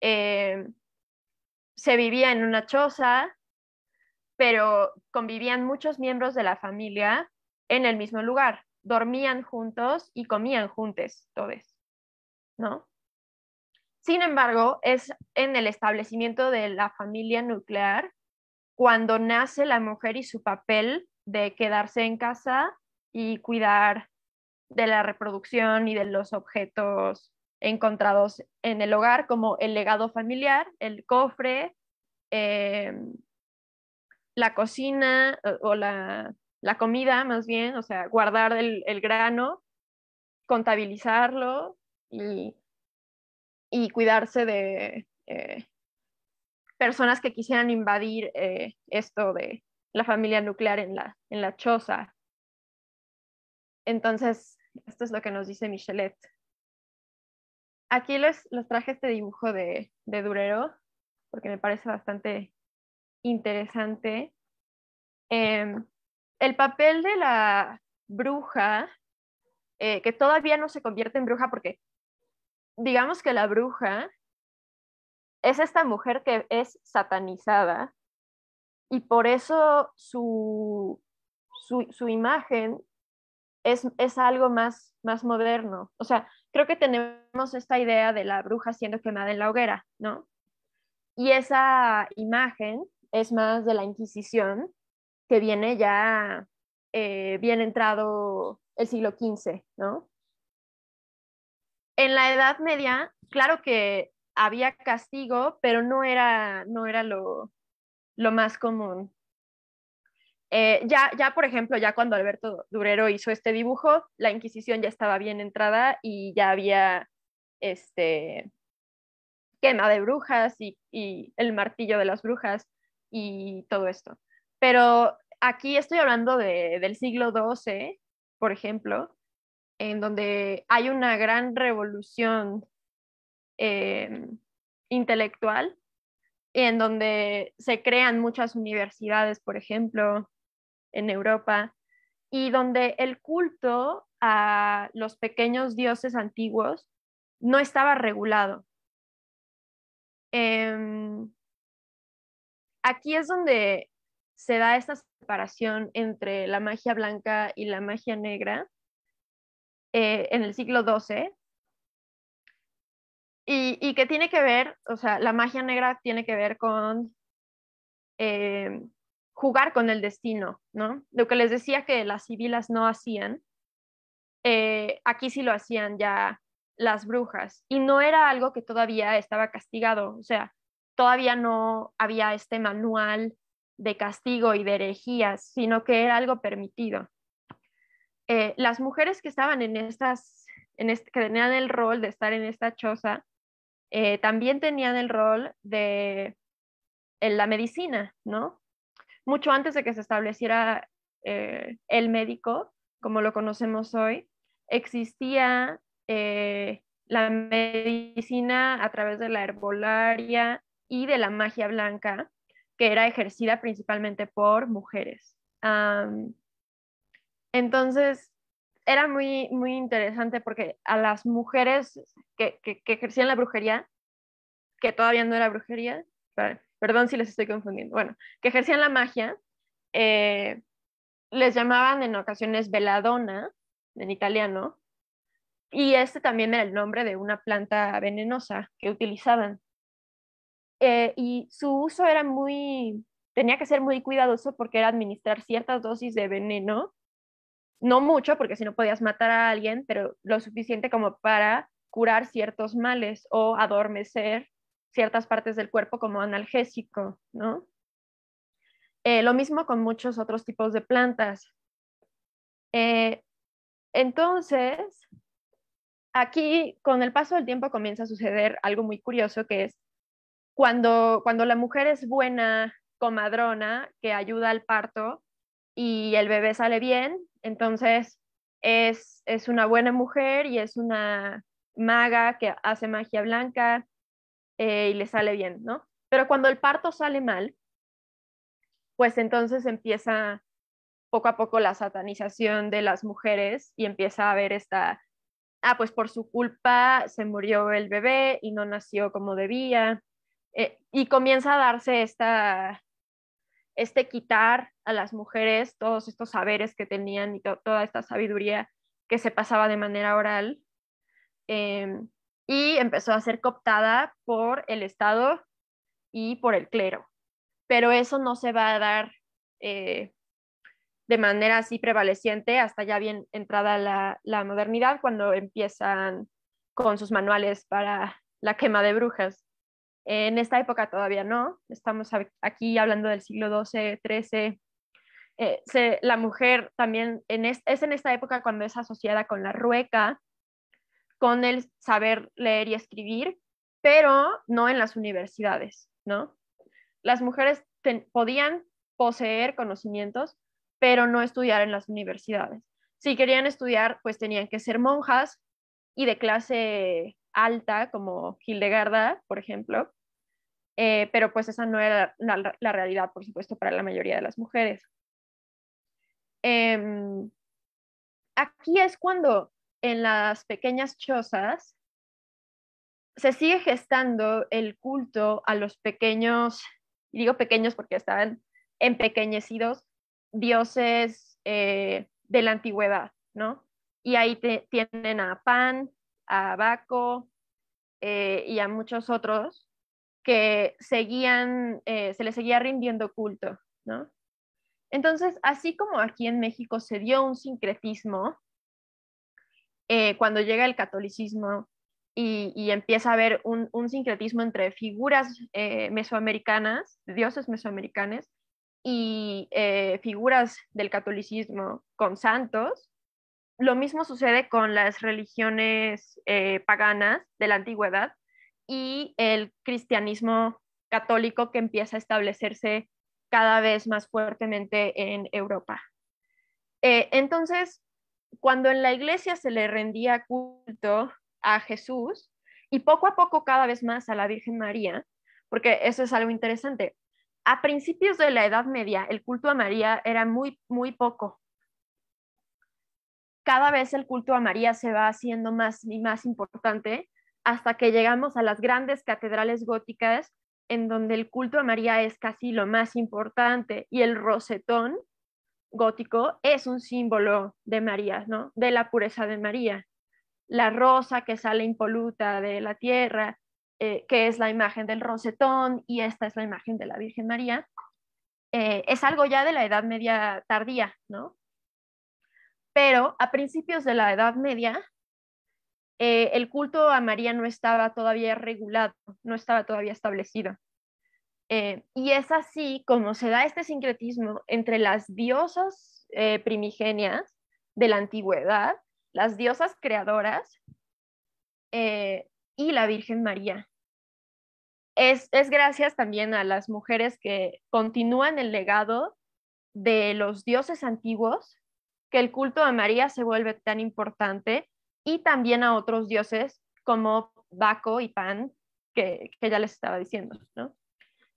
eh, se vivía en una choza, pero convivían muchos miembros de la familia en el mismo lugar, dormían juntos y comían juntos todos, ¿no? Sin embargo, es en el establecimiento de la familia nuclear cuando nace la mujer y su papel de quedarse en casa y cuidar de la reproducción y de los objetos encontrados en el hogar, como el legado familiar, el cofre, eh, la cocina eh, o la, comida más bien, o sea, guardar el, grano, contabilizarlo y, y cuidarse de, eh, personas que quisieran invadir eh, esto de la familia nuclear en la, en la choza. Entonces, esto es lo que nos dice Michelet. Aquí los traje este dibujo de, de Durero, porque me parece bastante interesante. Em, el papel de la bruja, eh, que todavía no se convierte en bruja, porque digamos que la bruja es esta mujer que es satanizada y por eso su, su, imagen es, es, algo más, más moderno. O sea, creo que tenemos esta idea de la bruja siendo quemada en la hoguera, ¿no? Y esa imagen es más de la Inquisición, que viene ya eh, bien entrado el siglo XV, ¿no? En la Edad Media, claro que había castigo, pero no era, no era lo, lo más común. Eh, ya, ya, por ejemplo, ya cuando Alberto Durero hizo este dibujo, la Inquisición ya estaba bien entrada y ya había este, quema de brujas y, y el martillo de las brujas y todo esto. Pero aquí estoy hablando de, del siglo XII, por ejemplo, en donde hay una gran revolución eh, intelectual, en donde se crean muchas universidades, por ejemplo, en Europa, y donde el culto a los pequeños dioses antiguos no estaba regulado. Em, aquí es donde se da esta separación entre la magia blanca y la magia negra eh, en el siglo XII, y, y que tiene que ver, o sea, la magia negra tiene que ver con eh, jugar con el destino, ¿no? Lo que les decía que las civilas no hacían, eh, aquí sí lo hacían ya las brujas, y no era algo que todavía estaba castigado, o sea, todavía no había este manual de castigo y de herejías, sino que era algo permitido. Eh, las mujeres que estaban en estas, en este, que tenían el rol de estar en esta choza, eh, también tenían el rol de en la medicina, ¿no? Mucho antes de que se estableciera eh, el médico, como lo conocemos hoy, existía eh, la medicina a través de la herbolaria y de la magia blanca, que era ejercida principalmente por mujeres. entonces, era muy, muy interesante porque a las mujeres que, que, ejercían la brujería, que todavía no era brujería, perdón si les estoy confundiendo, bueno, que ejercían la magia, eh, les llamaban en ocasiones veladona, en italiano, y este también era el nombre de una planta venenosa que utilizaban. Eh, y su uso era muy, tenía que ser muy cuidadoso porque era administrar ciertas dosis de veneno no mucho, porque si no podías matar a alguien, pero lo suficiente como para curar ciertos males o adormecer ciertas partes del cuerpo como analgésico, ¿no? Eh, lo mismo con muchos otros tipos de plantas. Eh, entonces, aquí con el paso del tiempo comienza a suceder algo muy curioso que es cuando, cuando la mujer es buena comadrona que ayuda al parto y el bebé sale bien, entonces, es, es una buena mujer y es una maga que hace magia blanca eh, y le sale bien, ¿no? Pero cuando el parto sale mal, pues entonces empieza poco a poco la satanización de las mujeres y empieza a haber esta, ah, pues por su culpa se murió el bebé y no nació como debía. Eh, y comienza a darse esta este quitar a las mujeres todos estos saberes que tenían y toda esta sabiduría que se pasaba de manera oral. Em, y empezó a ser cooptada por el Estado y por el clero. Pero eso no se va a dar eh, de manera así prevaleciente hasta ya bien entrada la modernidad, cuando empiezan con sus manuales para la quema de brujas. En esta época todavía no, estamos aquí hablando del siglo XII, XIII. Eh, la mujer también es, en esta época cuando es asociada con la rueca, con el saber leer y escribir, pero no en las universidades, ¿no? Las mujeres podían poseer conocimientos, pero no estudiar en las universidades. Si querían estudiar, pues tenían que ser monjas y de clase alta, como Hildegarda, por ejemplo, eh, pero pues esa no era la, realidad, por supuesto, para la mayoría de las mujeres. Em, aquí es cuando en las pequeñas chozas se sigue gestando el culto a los pequeños, y digo pequeños porque estaban empequeñecidos, dioses eh, de la antigüedad, ¿no? Y ahí tienen a Pan, a Baco eh, y a muchos otros que seguían, eh, se les seguía rindiendo culto, ¿no? Entonces, así como aquí en México se dio un sincretismo, eh, cuando llega el catolicismo y, empieza a haber un, sincretismo entre figuras eh, mesoamericanas, dioses mesoamericanos, y figuras del catolicismo con santos, lo mismo sucede con las religiones paganas de la antigüedad, y el cristianismo católico que empieza a establecerse cada vez más fuertemente en Europa. Eh, entonces, cuando en la iglesia se le rendía culto a Jesús y poco a poco cada vez más a la Virgen María, porque eso es algo interesante, a principios de la Edad Media el culto a María era muy, muy poco. Cada vez el culto a María se va haciendo más y más importante hasta que llegamos a las grandes catedrales góticas, en donde el culto a María es casi lo más importante y el rosetón gótico es un símbolo de María, ¿no? De la pureza de María. La rosa que sale impoluta de la tierra, eh, que es la imagen del rosetón y esta es la imagen de la Virgen María, eh, es algo ya de la Edad Media tardía, ¿no? Pero a principios de la Edad Media, eh, el culto a María no estaba todavía regulado, no estaba todavía establecido. Eh, y es así como se da este sincretismo entre las diosas eh, primigenias de la antigüedad, las diosas creadoras y la Virgen María. es gracias también a las mujeres que continúan el legado de los dioses antiguos que el culto a María se vuelve tan importante y también a otros dioses como Baco y Pan, que, ya les estaba diciendo,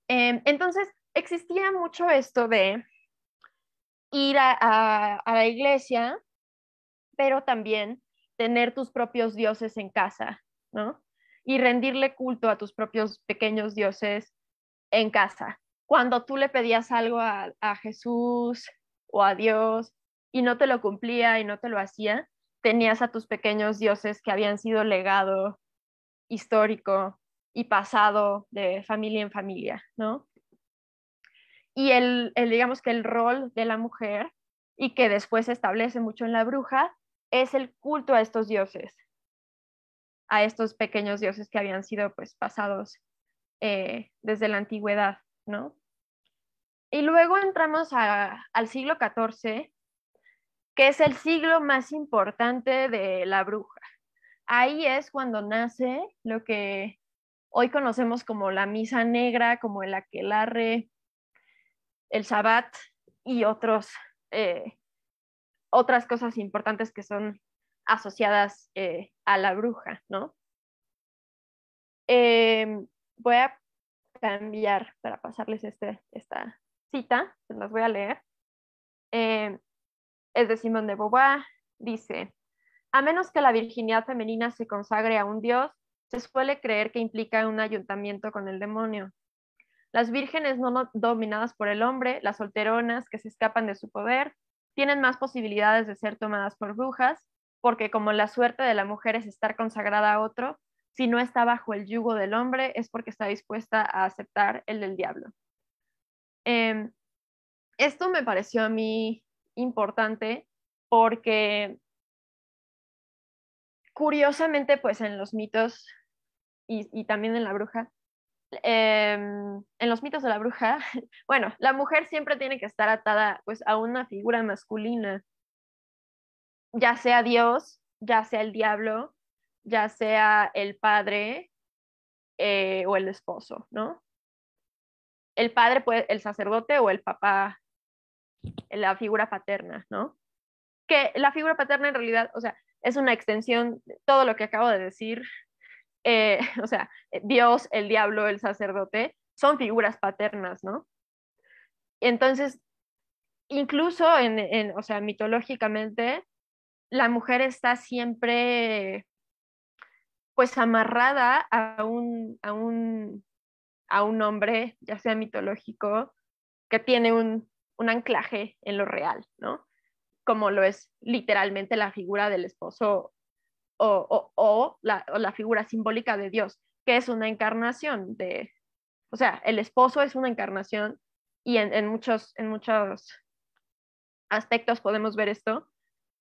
em, entonces, existía mucho esto de ir a, la iglesia, pero también tener tus propios dioses en casa, ¿no? Y rendirle culto a tus propios pequeños dioses en casa. Cuando tú le pedías algo a, a Jesús o a Dios y no te lo cumplía y no te lo hacía, tenías a tus pequeños dioses que habían sido legado histórico y pasado de familia en familia, ¿no? Y el, digamos que el rol de la mujer, y que después se establece mucho en la bruja, es el culto a estos dioses, a estos pequeños dioses que habían sido pues pasados eh, desde la antigüedad, ¿no? Y luego entramos al siglo XIV, que es el siglo más importante de la bruja. Ahí es cuando nace lo que hoy conocemos como la misa negra, como el aquelarre, el sabbat y otros, eh, otras cosas importantes que son asociadas eh, a la bruja, ¿no? Em, voy a cambiar para pasarles este, esta cita, se las voy a leer. Em, es de Simón de Beauvoir, dice, a menos que la virginidad femenina se consagre a un dios, se suele creer que implica un ayuntamiento con el demonio. Las vírgenes no dominadas por el hombre, las solteronas que se escapan de su poder, tienen más posibilidades de ser tomadas por brujas, porque como la suerte de la mujer es estar consagrada a otro, si no está bajo el yugo del hombre es porque está dispuesta a aceptar el del diablo. Em, esto me pareció a mí importante porque curiosamente, pues en los mitos y, también en la bruja, em, en los mitos de la bruja, <laughs> bueno, la mujer siempre tiene que estar atada pues a una figura masculina, ya sea Dios, ya sea el diablo, ya sea el padre eh, o el esposo, ¿no? El padre, el sacerdote o el papá la figura paterna, ¿no? Que la figura paterna en realidad, o sea, es una extensión, de todo lo que acabo de decir, eh, <laughs> o sea, Dios, el diablo, el sacerdote, son figuras paternas, ¿no? Entonces, incluso en, en, o sea, mitológicamente, la mujer está siempre pues amarrada a un, a un, a un hombre, ya sea mitológico, que tiene un un anclaje en lo real, ¿no? Como lo es literalmente la figura del esposo o, la, figura simbólica de Dios, que es una encarnación de, o sea, el esposo es una encarnación y en, muchos, aspectos podemos ver esto,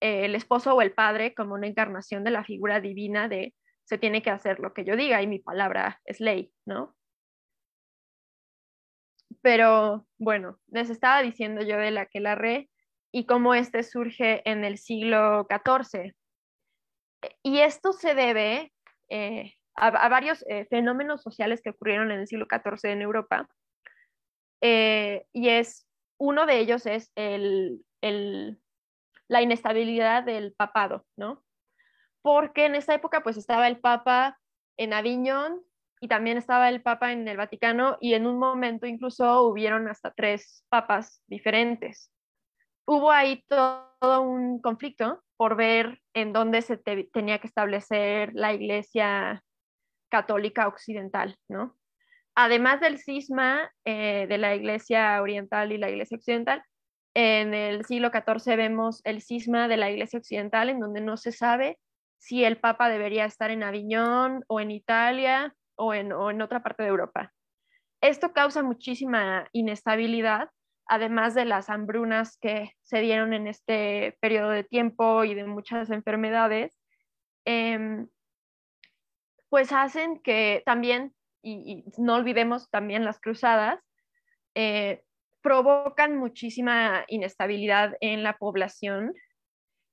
eh, el esposo o el padre como una encarnación de la figura divina de se tiene que hacer lo que yo diga y mi palabra es ley, ¿no? Pero bueno, les estaba diciendo yo de la que la re y cómo este surge en el siglo XIV. Y esto se debe eh, a, varios eh, fenómenos sociales que ocurrieron en el siglo XIV en Europa. Eh, y es, uno de ellos es la inestabilidad del papado, ¿no? Porque en esa época pues estaba el papa en Aviñón, y también estaba el Papa en el Vaticano y en un momento incluso hubieron hasta tres papas diferentes. Hubo ahí todo, un conflicto por ver en dónde se tenía que establecer la Iglesia católica occidental, ¿no? Además del cisma eh, de la Iglesia oriental y la Iglesia occidental, en el siglo XIV vemos el cisma de la Iglesia occidental en donde no se sabe si el Papa debería estar en Aviñón o en Italia o en, otra parte de Europa. Esto causa muchísima inestabilidad, además de las hambrunas que se dieron en este periodo de tiempo y de muchas enfermedades, em, pues hacen que también, y, no olvidemos también las cruzadas, eh, provocan muchísima inestabilidad en la población.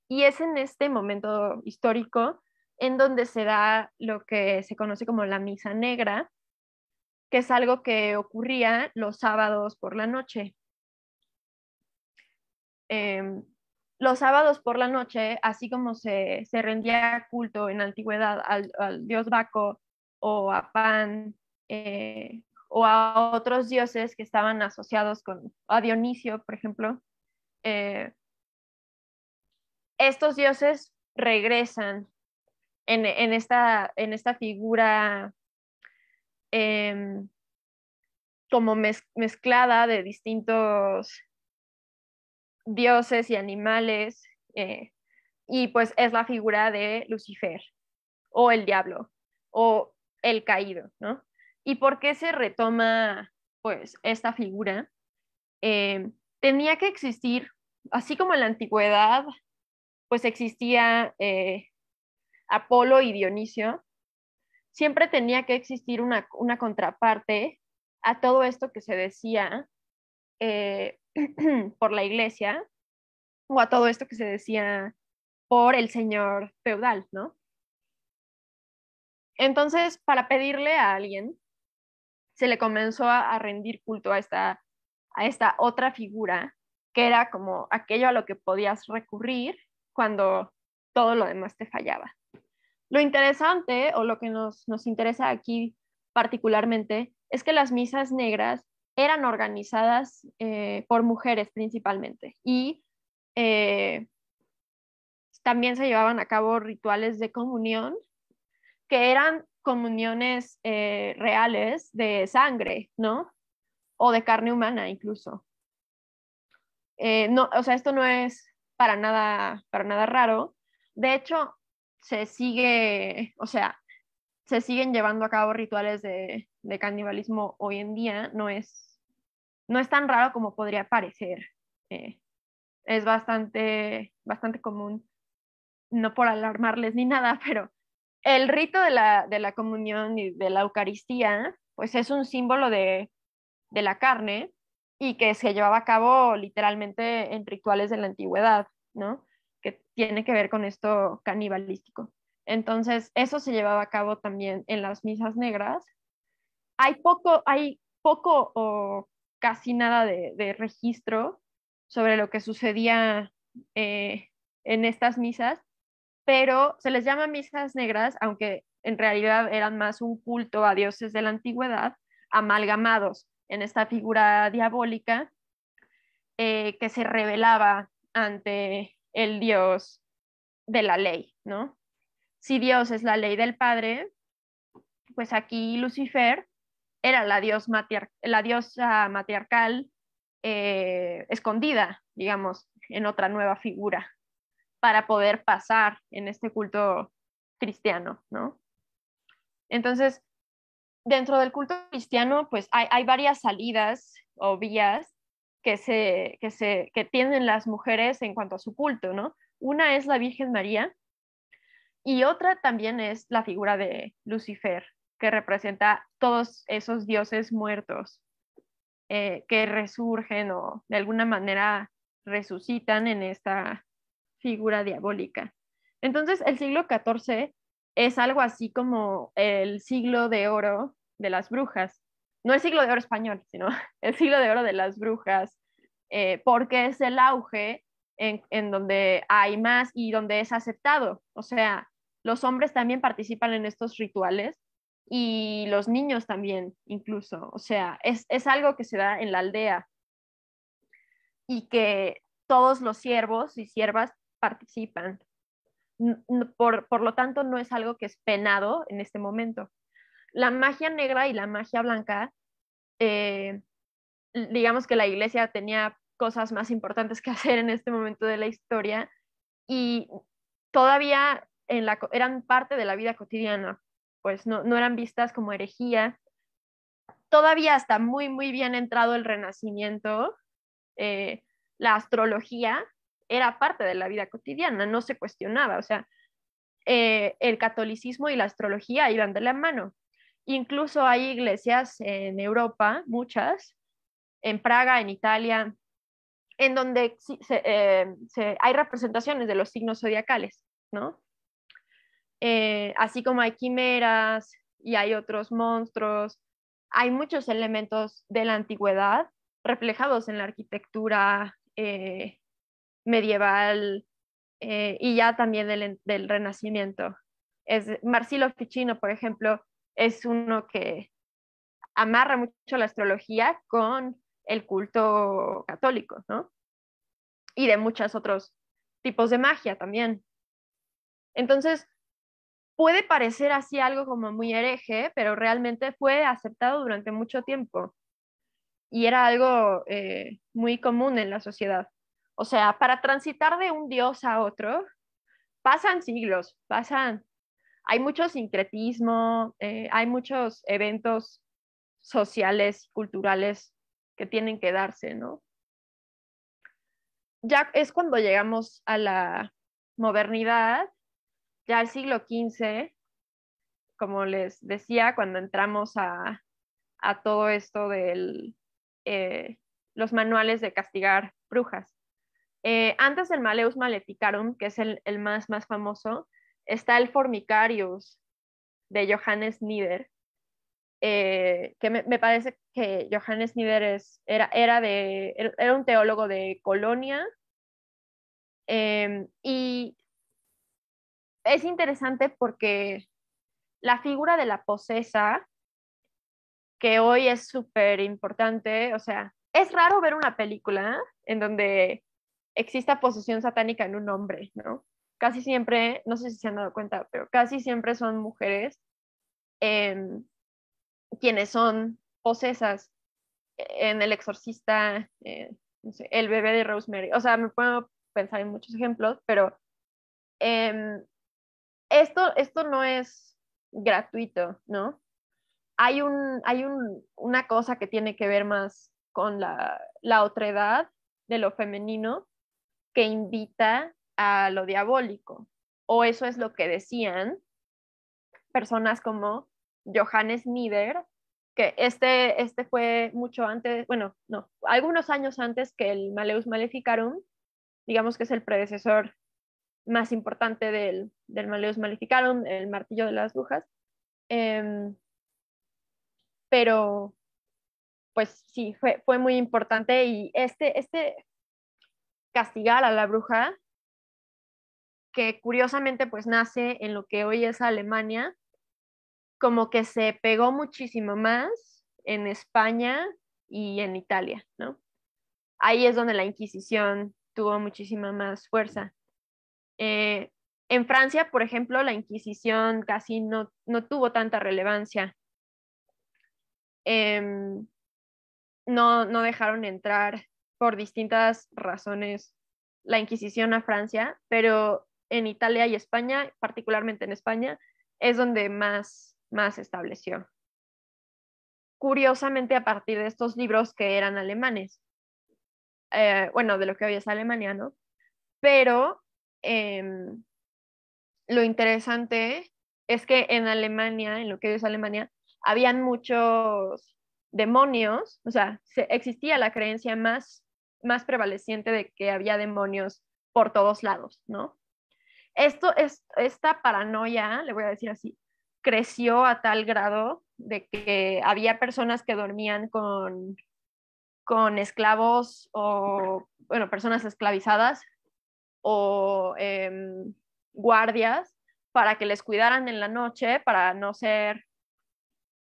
Y es en este momento histórico en donde se da lo que se conoce como la misa negra, que es algo que ocurría los sábados por la noche. Em, los sábados por la noche, así como se, se rendía culto en antigüedad al, dios Baco o a Pan eh, o a otros dioses que estaban asociados con a Dionisio, por ejemplo, eh, estos dioses regresan en, esta, en esta figura em, como mezclada de distintos dioses y animales, eh, y pues es la figura de Lucifer o el diablo o el caído, ¿no? ¿Y por qué se retoma pues esta figura? Em, tenía que existir, así como en la antigüedad, pues existía eh, Apolo y Dionisio, siempre tenía que existir una, contraparte a todo esto que se decía eh, <clears throat> por la iglesia o a todo esto que se decía por el señor feudal, ¿no? Entonces, para pedirle a alguien, se le comenzó a, a rendir culto a esta, a esta otra figura, que era como aquello a lo que podías recurrir cuando todo lo demás te fallaba. Lo interesante o lo que nos, nos interesa aquí particularmente es que las misas negras eran organizadas eh, por mujeres principalmente y eh, también se llevaban a cabo rituales de comunión que eran comuniones eh, reales de sangre, ¿no? O de carne humana incluso. no, o sea, esto no es para nada, para nada raro. De hecho, se sigue, o sea, se siguen llevando a cabo rituales de, de canibalismo hoy en día, no es, no es tan raro como podría parecer. Eh, es bastante, bastante común, no por alarmarles ni nada, <laughs> pero el rito de la, de la comunión y de la Eucaristía, pues es un símbolo de, de la carne y que se llevaba a cabo literalmente en rituales de la antigüedad, ¿no? tiene que ver con esto canibalístico. Entonces, eso se llevaba a cabo también en las misas negras. Hay poco, hay poco o casi nada de, registro sobre lo que sucedía eh, en estas misas, pero se les llama misas negras, aunque en realidad eran más un culto a dioses de la antigüedad, amalgamados en esta figura diabólica eh, que se revelaba ante el Dios de la ley, ¿no? Si Dios es la ley del Padre, pues aquí Lucifer era la, la diosa matriarcal eh, escondida, digamos, en otra nueva figura, para poder pasar en este culto cristiano, ¿no? Entonces, dentro del culto cristiano, pues hay varias salidas o vías que, se, que, se, tienen las mujeres en cuanto a su culto, Una es la Virgen María y otra también es la figura de Lucifer, que representa todos esos dioses muertos eh, que resurgen o de alguna manera resucitan en esta figura diabólica. Entonces, el siglo XIV es algo así como el siglo de oro de las brujas, no el siglo de oro español, sino <laughs> el siglo de oro de las brujas, eh, porque es el auge en, donde hay más y donde es aceptado. O sea, los hombres también participan en estos rituales y los niños también incluso. O sea, es, algo que se da en la aldea y que todos los siervos y siervas participan. por lo tanto, no es algo que es penado en este momento la magia negra y la magia blanca, eh, digamos que la iglesia tenía cosas más importantes que <laughs> hacer en este momento de la historia y todavía en la, eran parte de la vida cotidiana, pues no, no eran vistas como herejía. Todavía hasta muy, muy bien entrado el Renacimiento, eh, la astrología era parte de la vida cotidiana, no se cuestionaba, o sea, eh, el catolicismo y la astrología iban de la mano. Incluso hay iglesias en Europa, muchas, en Praga, en Italia, en donde eh, hay representaciones de los signos zodiacales, ¿no? Eh, así como hay quimeras y hay otros monstruos, hay muchos elementos de la antigüedad reflejados en la arquitectura eh, medieval y ya también del, Renacimiento. Es Marcelo Ficino, por ejemplo, es uno que amarra mucho la astrología con el culto católico, ¿no? Y de muchos otros tipos de magia también. Entonces, puede parecer así algo como muy hereje, pero realmente fue aceptado durante mucho tiempo y era algo eh, muy común en la sociedad. O sea, para transitar de un dios a otro, pasan siglos, pasan hay mucho sincretismo, eh, hay muchos eventos sociales, culturales que tienen que darse, ¿no? Ya es cuando llegamos a la modernidad, ya al siglo XV, como les decía, cuando entramos a, todo esto de eh, los manuales de castigar brujas. Eh, antes del Maleus Maleficarum, que es el, el más, más famoso, Está el Formicarius de Johannes Nieder, eh, que me, parece que Johannes Nieder es, era, era, de, era un teólogo de Colonia. Em, y es interesante porque la figura de la posesa, que hoy es súper importante, o sea, es raro ver una película en donde exista posesión satánica en un hombre, ¿no? casi siempre, no sé si se han dado cuenta, pero casi siempre son mujeres em, quienes son posesas en El Exorcista, eh, El bebé de Rosemary. O sea, me puedo pensar en muchos ejemplos, pero em, esto, esto no es gratuito, ¿no? Hay, un, hay una cosa que tiene que ver más con la, la otredad de lo femenino que invita a lo diabólico, o eso es lo que decían personas como Johannes Nieder, que este, este fue mucho antes, bueno, no, algunos años antes que el Maleus Maleficarum, digamos que es el predecesor más importante del, Maleus Maleficarum, el martillo de las brujas. Em, pero, pues sí, fue, fue muy importante y este, este castigar a la bruja que curiosamente pues nace en lo que hoy es Alemania, como que se pegó muchísimo más en España y en Italia, ¿no? Ahí es donde la Inquisición tuvo muchísima más fuerza. Eh, en Francia, por ejemplo, la Inquisición casi no, no tuvo tanta relevancia. Em, no, no dejaron entrar por distintas razones la Inquisición a Francia, pero en Italia y España, particularmente en España, es donde más, más estableció. Curiosamente, a partir de estos libros que eran alemanes, eh, bueno, de lo que hoy es Alemania, ¿no? Pero em, lo interesante es que en Alemania, en lo que hoy es Alemania, habían muchos demonios, o sea, existía la creencia más, más prevaleciente de que había demonios por todos lados, ¿no? esto, es, esta paranoia, le voy a decir así, creció a tal grado de que había personas que dormían con, con esclavos o, bueno, personas esclavizadas o em, guardias para que les cuidaran en la noche para no ser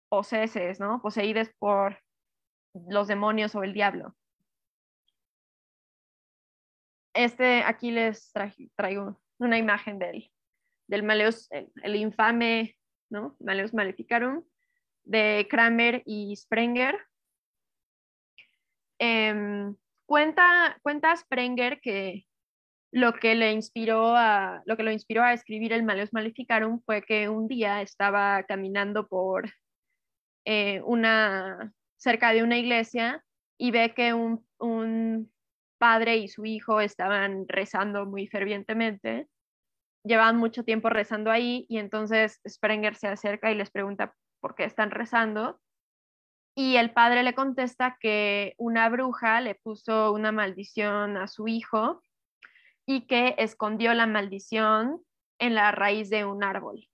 poseses, ¿no? Poseídes por los demonios o el diablo. Este, aquí les traigo una imagen del, del Maleus, el, infame, ¿no? Maleus Maleficarum, de Kramer y Sprenger. Em, cuenta, cuenta Sprenger que lo que le inspiró a, lo que lo inspiró a escribir el Maleus Maleficarum fue que un día estaba caminando por eh, una, cerca de una iglesia y ve que un, un padre y su hijo estaban rezando muy fervientemente, llevaban mucho tiempo rezando ahí y entonces Sprenger se acerca y les pregunta por qué están rezando y el padre le contesta que una bruja le puso una maldición a su hijo y que escondió la maldición en la raíz de un árbol.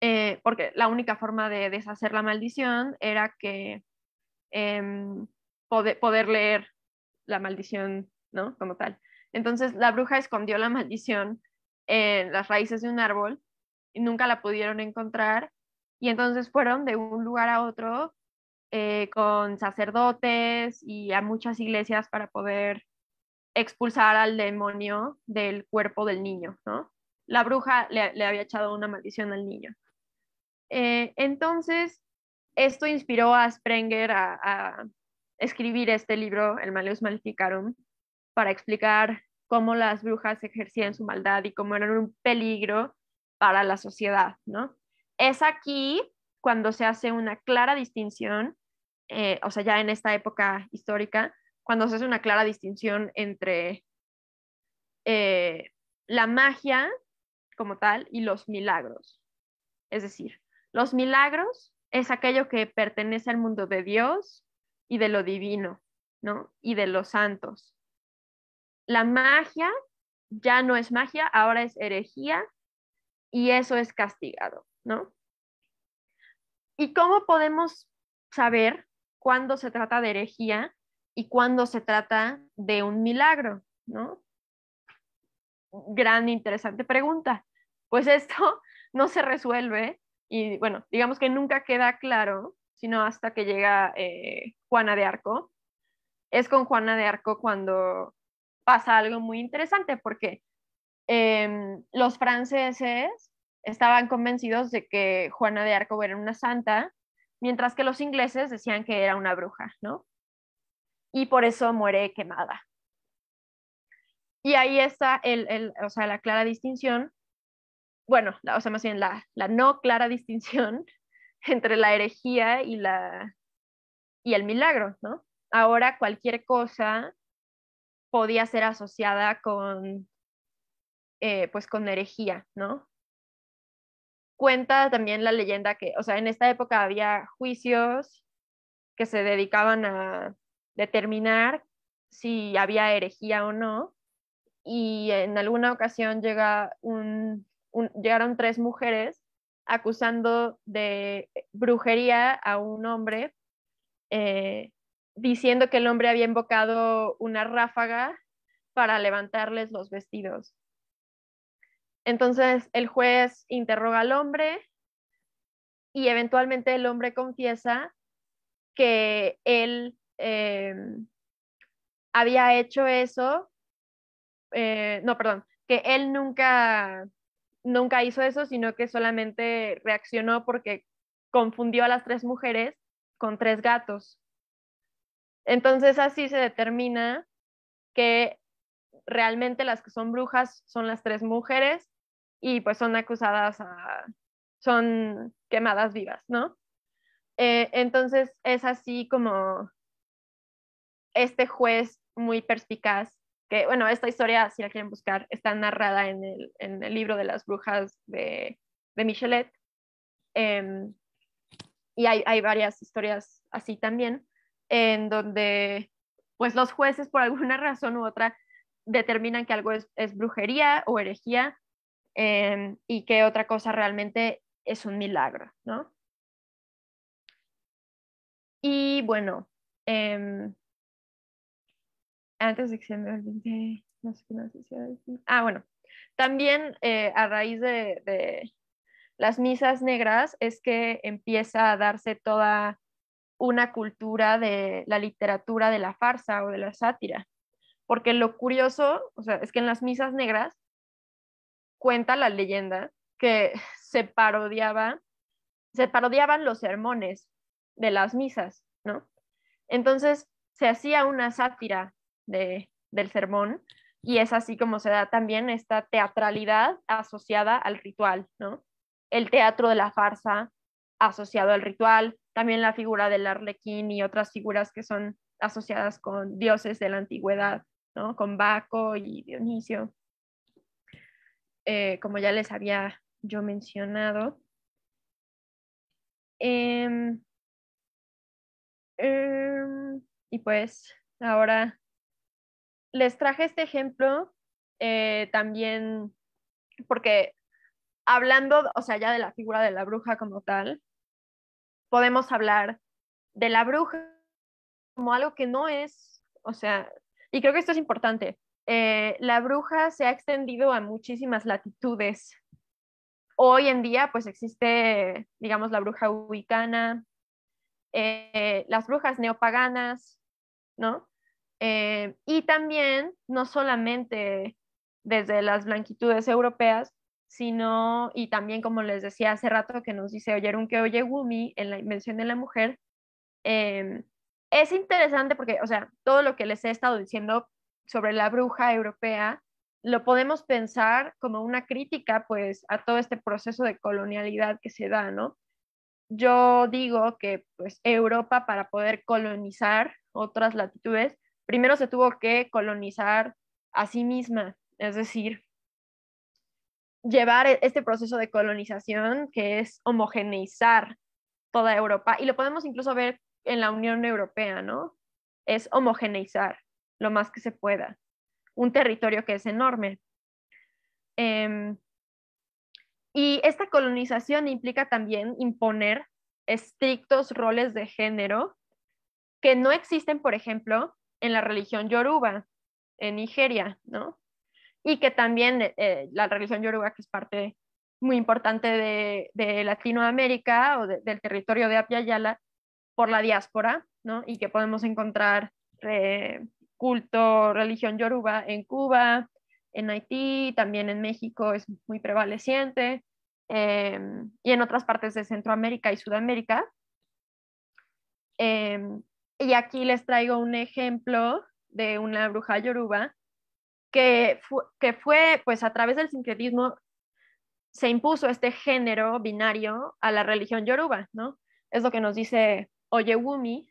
Eh, porque la única forma de deshacer la maldición era que em, poder, leer la maldición, ¿no? Como tal. Entonces la bruja escondió la maldición en las raíces de un árbol y nunca la pudieron encontrar y entonces fueron de un lugar a otro eh, con sacerdotes y a muchas iglesias para poder expulsar al demonio del cuerpo del niño, ¿no? La bruja le, había echado una maldición al niño. Eh, entonces, esto inspiró a Sprenger a, escribir este libro, El Maleus Maleficarum, para explicar cómo las brujas ejercían su maldad y cómo eran un peligro para la sociedad, ¿no? Es aquí cuando se hace una clara distinción, eh, o sea, ya en esta época histórica, cuando se hace una clara distinción entre eh, la magia como tal y los milagros. Es decir, los milagros es aquello que pertenece al mundo de Dios y de lo divino, ¿no? Y de los santos. La magia ya no es magia, ahora es herejía y eso es castigado, ¿no? ¿Y cómo podemos saber cuándo se trata de herejía y cuándo se trata de un milagro, ¿no? Gran interesante pregunta. Pues esto <laughs> no se resuelve y bueno, digamos que nunca queda claro sino hasta que llega eh, Juana de Arco. Es con Juana de Arco cuando pasa algo muy interesante porque em, los franceses estaban convencidos de que Juana de Arco era una santa, mientras que los ingleses decían que era una bruja, ¿no? Y por eso muere quemada. Y ahí está el, el o sea, la clara distinción, bueno, o sea, más bien la, la no clara <laughs> distinción <laughs> entre la herejía y, la, y el milagro, ¿no? Ahora cualquier cosa podía ser asociada con, eh, pues con herejía, ¿no? Cuenta también la leyenda que, o sea, en esta época había juicios que se dedicaban a determinar si había herejía o no, y en alguna ocasión llega un, llegaron tres mujeres acusando de brujería a un hombre, eh, diciendo que el hombre había invocado una ráfaga para levantarles los vestidos. Entonces el juez interroga al hombre y eventualmente el hombre confiesa que él eh, había hecho eso, eh, no, perdón, que él nunca nunca hizo eso, sino que solamente reaccionó porque confundió a las tres mujeres con tres gatos. Entonces así se determina que realmente las que son brujas son las tres mujeres y pues son acusadas son quemadas vivas, ¿no? Eh, entonces es así como este juez muy perspicaz que bueno, esta historia, si la quieren buscar, está narrada en el, en el libro de las brujas de, de Michelet. Em, y hay, hay, varias historias así también, en donde pues los jueces por alguna <laughs> razón u otra determinan que algo es, brujería o herejía em, y que otra cosa realmente es un milagro, ¿no? Y bueno, em, antes de que se me no sé Ah, bueno, también eh, a raíz de, de, las misas negras es que empieza a darse toda una cultura de la literatura de la farsa o de la sátira. Porque lo curioso, o sea, es que en las misas negras cuenta la leyenda que <laughs> se parodiaba, se parodiaban los sermones de las misas, ¿no? Entonces se hacía una sátira del sermón, y es así como se da también esta teatralidad asociada al ritual, ¿no? El teatro de la farsa asociado al ritual, también la figura del arlequín y otras figuras que son asociadas con dioses de la antigüedad, ¿no? Con Baco y Dionisio. Eh, como ya les había yo mencionado. Em, em, y pues ahora les traje este ejemplo eh, también porque hablando, o sea, ya de la figura de la bruja como tal, podemos hablar de la bruja como algo que no es, o sea, y creo que esto es importante, eh, la bruja se ha extendido a muchísimas latitudes. Hoy en día, pues existe, digamos, la bruja ubicana, eh, las brujas neopaganas, ¿no? Eh, y también, no solamente desde las blanquitudes europeas, sino, y también como les decía hace rato que nos dice Oyerun que oye gumi en la invención de la mujer, em, es interesante porque, o sea, todo lo que les he estado diciendo sobre la bruja europea, lo podemos pensar como una crítica, pues, a todo este proceso de colonialidad que se da, ¿no? Yo digo que, pues, Europa para poder colonizar otras latitudes primero se tuvo que colonizar a sí misma, es decir, llevar e-, este proceso de colonización que es homogeneizar toda Europa, y lo podemos incluso ver en la Unión Europea, ¿no? Es homogeneizar lo más que se pueda un territorio que es enorme. Em, y esta colonización implica también imponer estrictos roles de género que no existen, por ejemplo, en la religión yoruba, en Nigeria, ¿no? Y que también eh, eh, la religión yoruba, que es parte muy importante de, Latinoamérica o del territorio de Apiayala, por la diáspora, ¿no? Y que podemos encontrar eh, culto, religión yoruba en Cuba, en Haití, también en México es muy prevaleciente, em, y en otras partes de Centroamérica y Sudamérica. Eh, y aquí les traigo un ejemplo de una bruja yoruba que, que fue, pues a través del sincretismo, se impuso este género binario a la religión yoruba, ¿no? Es lo que nos dice Oyewumi,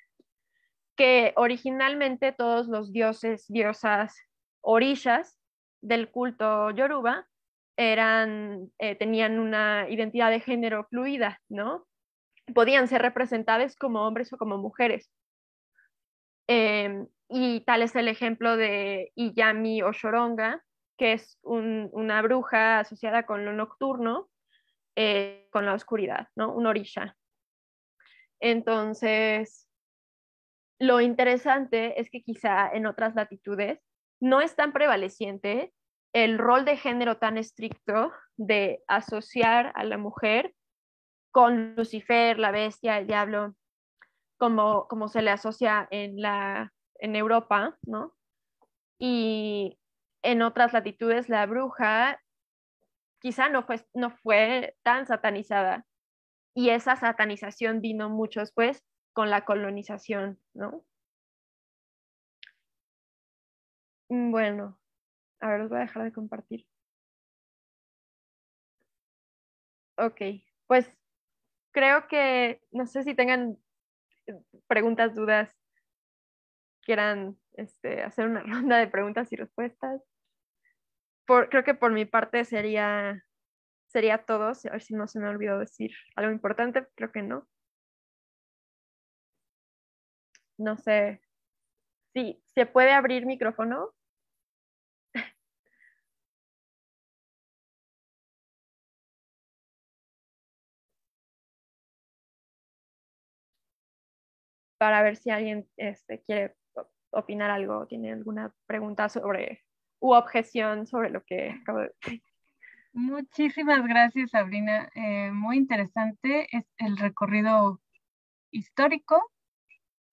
que originalmente todos los dioses, diosas, orillas del culto yoruba eran, eh, tenían una identidad de género fluida, ¿no? Podían ser representadas como hombres o como mujeres. Em, y tal es el ejemplo de Iyami Oshoronga, que es una bruja asociada con lo nocturno, eh, con la oscuridad, ¿no? Un orisha. Entonces, lo interesante es que quizá en otras latitudes no es tan prevaleciente el rol de género tan estricto de asociar a la mujer con Lucifer, la bestia, el diablo, como, como se le asocia en, la, en Europa, ¿no? Y en otras latitudes la bruja quizá no fue, no fue tan satanizada. Y esa satanización vino mucho después con la colonización, ¿no? Mm, bueno, a ver, os voy a dejar de compartir. Ok, pues creo que, no sé si tengan preguntas, dudas, quieran este, hacer una <laughs> ronda de preguntas y respuestas. Por, creo que por mi parte sería, sería todo. A ver si no se me olvidó decir algo importante. Creo que no. No sé. Sí, ¿se puede abrir micrófono? para ver si alguien este, quiere opinar algo, tiene alguna pregunta sobre u objeción sobre lo que acabo de decir. Muchísimas gracias, Sabrina. Eh, muy interesante el recorrido histórico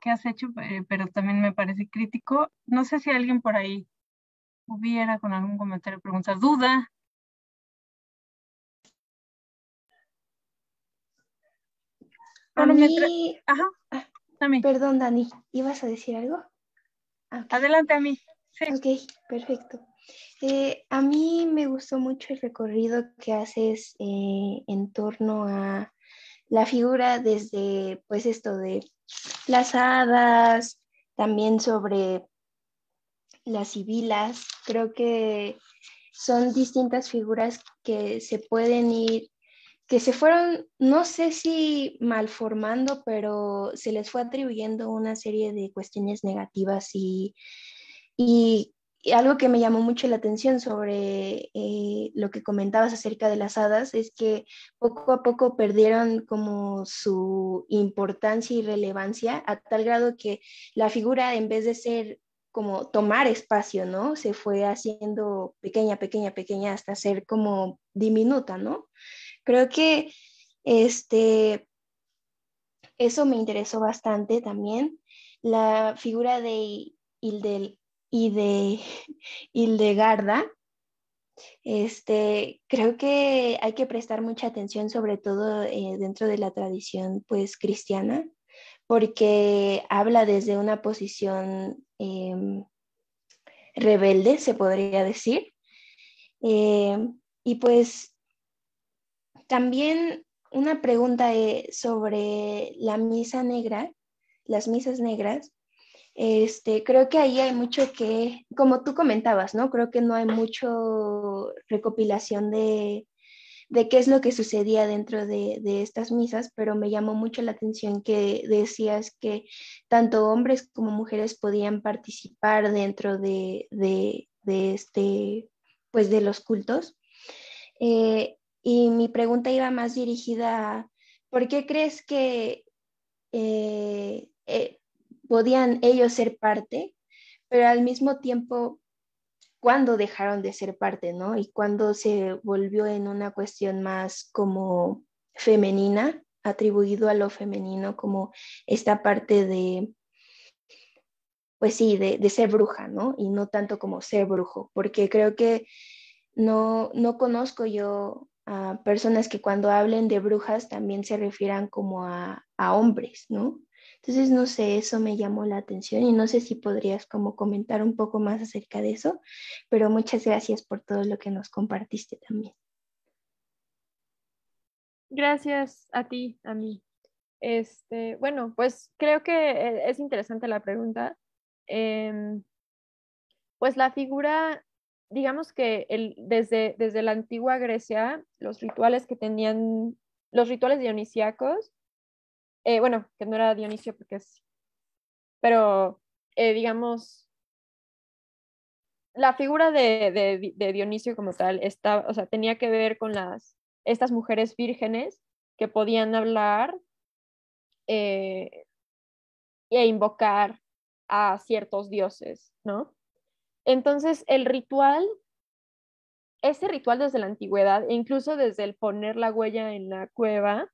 que has hecho, eh, pero también me parece crítico. No sé si alguien por ahí hubiera con algún comentario, pregunta, duda. Ajá. Perdón, Dani, ¿ibas a decir algo? Ah, Adelante, a mí. Ok, perfecto. Eh, a mí me gustó mucho el recorrido que haces eh, en torno a la figura desde, pues, esto de las hadas, también sobre las sibilas. Creo que son distintas figuras que se pueden ir que se fueron, no sé si malformando, pero se les fue atribuyendo una serie de cuestiones negativas y, y, algo que me llamó mucho la atención sobre eh, lo que comentabas acerca de las hadas es que poco a poco perdieron como su importancia y relevancia a tal grado que la figura en vez de ser como tomar espacio, ¿no? Se fue haciendo pequeña, pequeña, pequeña hasta ser como diminuta, ¿no? Creo que este, eso me interesó bastante también. La figura de y de <laughs> Hildegarda. Este, creo que hay que prestar mucha atención, sobre todo eh, dentro de la tradición pues, cristiana, porque habla desde una posición em, rebelde, se podría decir. Em, y pues también una pregunta eh, sobre la misa negra, las misas negras. Este, creo que ahí hay mucho que, como tú comentabas, ¿no? Creo que no hay mucho recopilación de, de qué es lo que sucedía dentro de, de, estas misas, pero me llamó mucho la atención que decías que tanto hombres como mujeres podían participar dentro de, de, de este, pues de los cultos. Eh, y mi pregunta iba más dirigida a, ¿por qué crees que eh, eh, podían ellos ser parte, pero al mismo tiempo, cuándo dejaron de ser parte, ¿no? Y cuándo se volvió en una cuestión más como femenina, atribuido a lo femenino, como esta parte de, pues sí, de, ser bruja, ¿no? Y no tanto como ser brujo, porque creo que no, no conozco yo a personas que cuando hablen de brujas también se refieran como a, hombres, ¿no? Entonces, no sé, eso me llamó la atención y no sé si podrías como comentar un poco más acerca de eso, pero muchas gracias por todo lo que nos compartiste también. Gracias a ti, a mí. Este, bueno, pues creo que eh, es interesante la pregunta. Em, pues la figura digamos que el, desde, desde la antigua Grecia, los rituales que tenían, los rituales dionisiacos, eh, bueno, que no era Dionisio porque es, pero eh, digamos, la figura de, de, Dionisio como tal o sea, tenía que ver con las, estas mujeres vírgenes que podían hablar eh, e invocar a ciertos dioses, ¿no? Entonces, el ritual, ese ritual desde la antigüedad, e incluso desde el poner la huella en la cueva,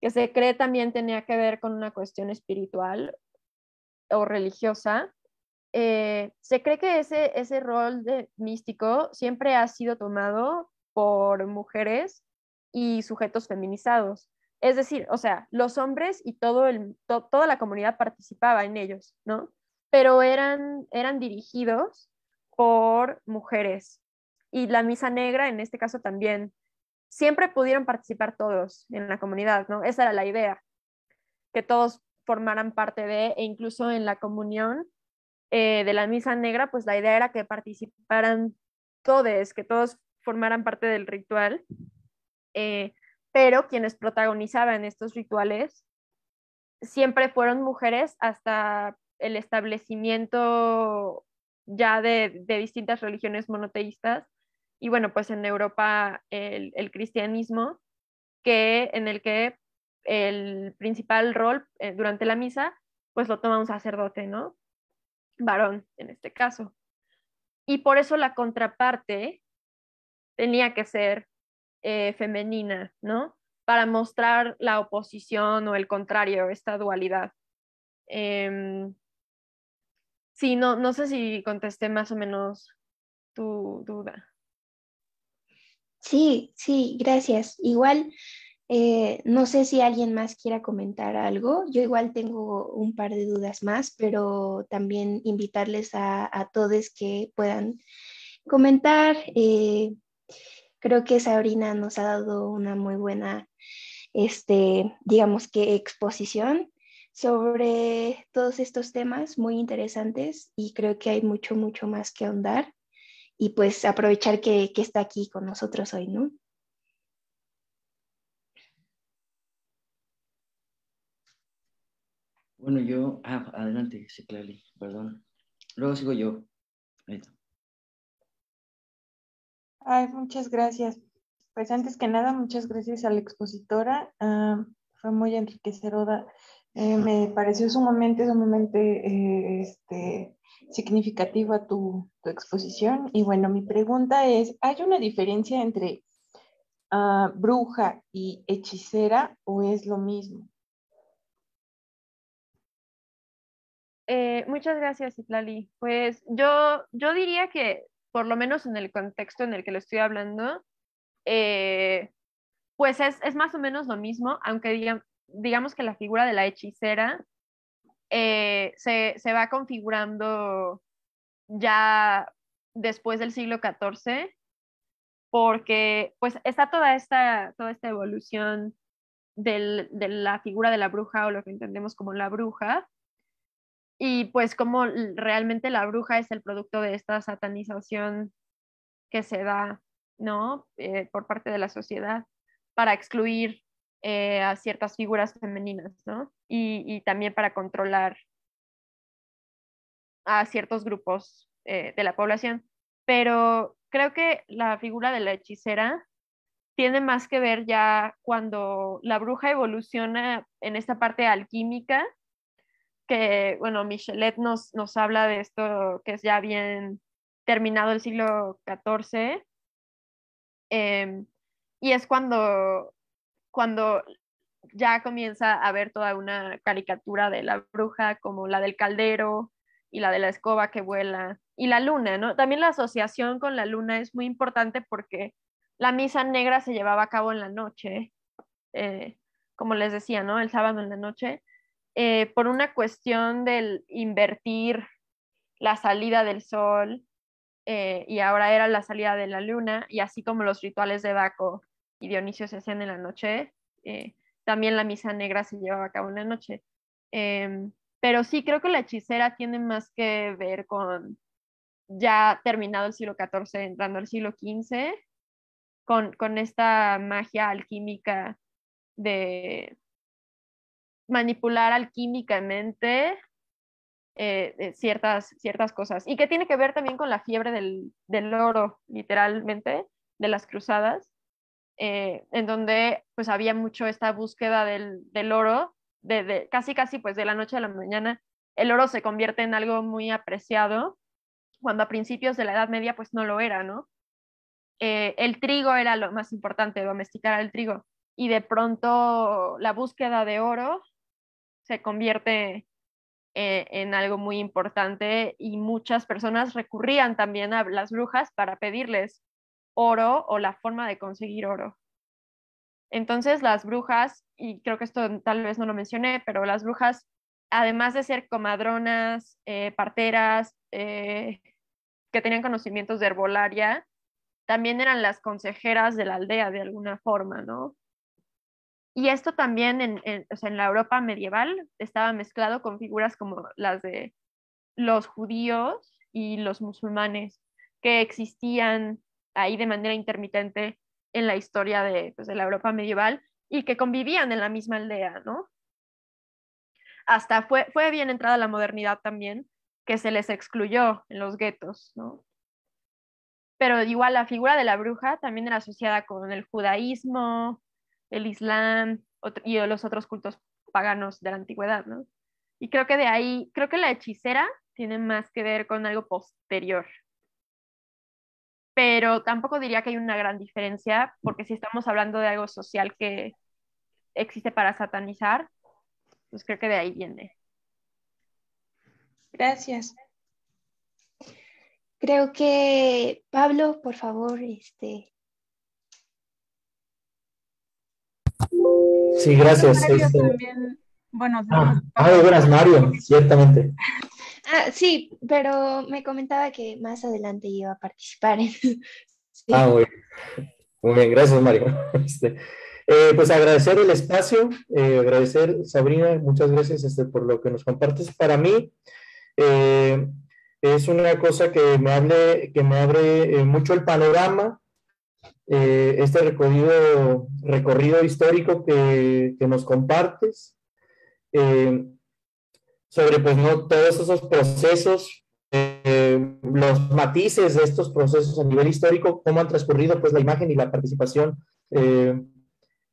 que se cree también tenía que ver con una cuestión espiritual o religiosa, eh, se cree que ese, ese rol de místico siempre ha sido tomado por mujeres y sujetos feminizados. Es decir, o sea, los hombres y todo el, toda la comunidad participaba en ellos, ¿no? pero eran, eran dirigidos por mujeres. Y la misa negra, en este caso también, siempre pudieron participar todos en la comunidad, ¿no? Esa era la idea, que todos formaran parte de, e incluso en la comunión eh, de la misa negra, pues la idea era que participaran todos, que todos formaran parte del ritual, eh, pero quienes protagonizaban estos rituales siempre fueron mujeres hasta el establecimiento ya de, distintas religiones monoteístas y bueno, pues en Europa el, cristianismo, que, en el que el principal rol eh, durante la misa, pues lo toma un sacerdote, ¿no? Varón, en este caso. Y por eso la contraparte tenía que ser eh, femenina, ¿no? Para mostrar la oposición o el contrario, esta dualidad. Em, Sí, no, sé si contesté más o menos tu duda. Sí, sí, gracias. Igual, eh, no sé si alguien más quiera comentar algo. Yo igual tengo un par de dudas más, pero también invitarles a, todos que puedan comentar. Eh, creo que Sabrina nos ha dado una muy buena, este, digamos que exposición sobre todos estos temas muy interesantes y creo que hay mucho, mucho más que ahondar y pues aprovechar que, está aquí con nosotros hoy, ¿no? Bueno, yo, ah, adelante, sí, perdón. Luego sigo yo. Ahí Ay, muchas gracias. Pues antes que nada, muchas gracias a la expositora. Ah, fue muy enriquecedora eh, me pareció sumamente, sumamente eh, este, significativa tu, tu, exposición. Y bueno, mi pregunta es, ¿hay una diferencia entre ah, bruja y hechicera o es lo mismo? Eh, muchas gracias, Itlali. Pues yo, yo diría que, por lo menos en el contexto en el que lo estoy hablando, pues es, más o menos lo mismo, aunque diría digamos que la figura de la hechicera eh, se, va configurando ya después del siglo XIV, porque pues está toda esta, toda esta evolución de la figura de la bruja o lo que entendemos como la bruja, y pues como realmente la bruja es el producto de esta satanización que se da, ¿no? Eh, por parte de la sociedad para excluir eh, a ciertas figuras femeninas, ¿no? Y, también para controlar a ciertos grupos eh, de la población. Pero creo que la figura de la hechicera tiene más que ver ya cuando la bruja evoluciona en esta parte alquímica, que, bueno, Michelet nos, nos habla de esto que es ya bien terminado el siglo XIV, em, y es cuando cuando ya comienza a haber toda una caricatura de la bruja, como la del caldero y la de la escoba que vuela, y la luna, ¿no? También la asociación con la luna es muy importante porque la misa negra se llevaba a cabo en la noche, eh, como les decía, ¿no? El sábado en la noche, eh, por una cuestión del invertir la salida del sol eh, y ahora era la salida de la luna, y así como los rituales de Baco y Dionisio se hacían en la noche, eh, también la misa negra se llevaba a cabo en la noche. Em, pero sí, creo que la hechicera tiene más que ver con ya terminado el siglo XIV, entrando al siglo XV, con, con esta magia alquímica de manipular alquímicamente eh, eh, ciertas, ciertas cosas. Y que tiene que ver también con la fiebre del, del oro, literalmente, de las cruzadas, eh, en donde pues había mucho esta búsqueda del, del oro, de, casi casi pues de la noche a la mañana, el oro se convierte en algo muy apreciado, cuando a principios de la Edad Media pues no lo era, ¿no? Eh, el trigo era lo más importante, domesticar el trigo, y de pronto la búsqueda de oro se convierte eh, en algo muy importante y muchas personas recurrían también a las brujas para pedirles oro o la forma de conseguir oro. Entonces las brujas, y creo que esto tal vez no lo mencioné, pero las brujas, además de ser comadronas, eh, parteras, eh, que tenían conocimientos de herbolaria, también eran las consejeras de la aldea de alguna forma, ¿no? Y esto también o sea, en la Europa medieval estaba mezclado con figuras como las de los judíos y los musulmanes que existían ahí de manera intermitente en la historia de, pues, de la Europa medieval y que convivían en la misma aldea, ¿no? Hasta fue, fue bien entrada la modernidad también, que se les excluyó en los guetos, ¿no? Pero igual la figura de la bruja también era asociada con el judaísmo, el islam y los otros cultos paganos de la antigüedad, ¿no? Y creo que de ahí, creo que la hechicera tiene más que ver con algo posterior, pero tampoco diría que hay una gran diferencia, porque si estamos hablando de algo social que existe para satanizar, pues creo que de ahí viene. Gracias. Creo que Pablo, por favor, este. Sí, gracias. Este. Bueno, ah, Mario, ciertamente. Ah, sí, pero me comentaba que más adelante iba a participar. En... <laughs> Ah, muy bien. gracias Mario. <laughs> Este, eh, pues agradecer el espacio, eh, agradecer Sabrina, muchas gracias este, por lo que nos compartes. Para mí eh, es una cosa que me, que me abre mucho el panorama, este recorrido, recorrido histórico que, nos compartes sobre pues, ¿no? todos esos procesos, eh, los matices de estos procesos a nivel histórico, cómo han transcurrido pues, la imagen y la participación eh,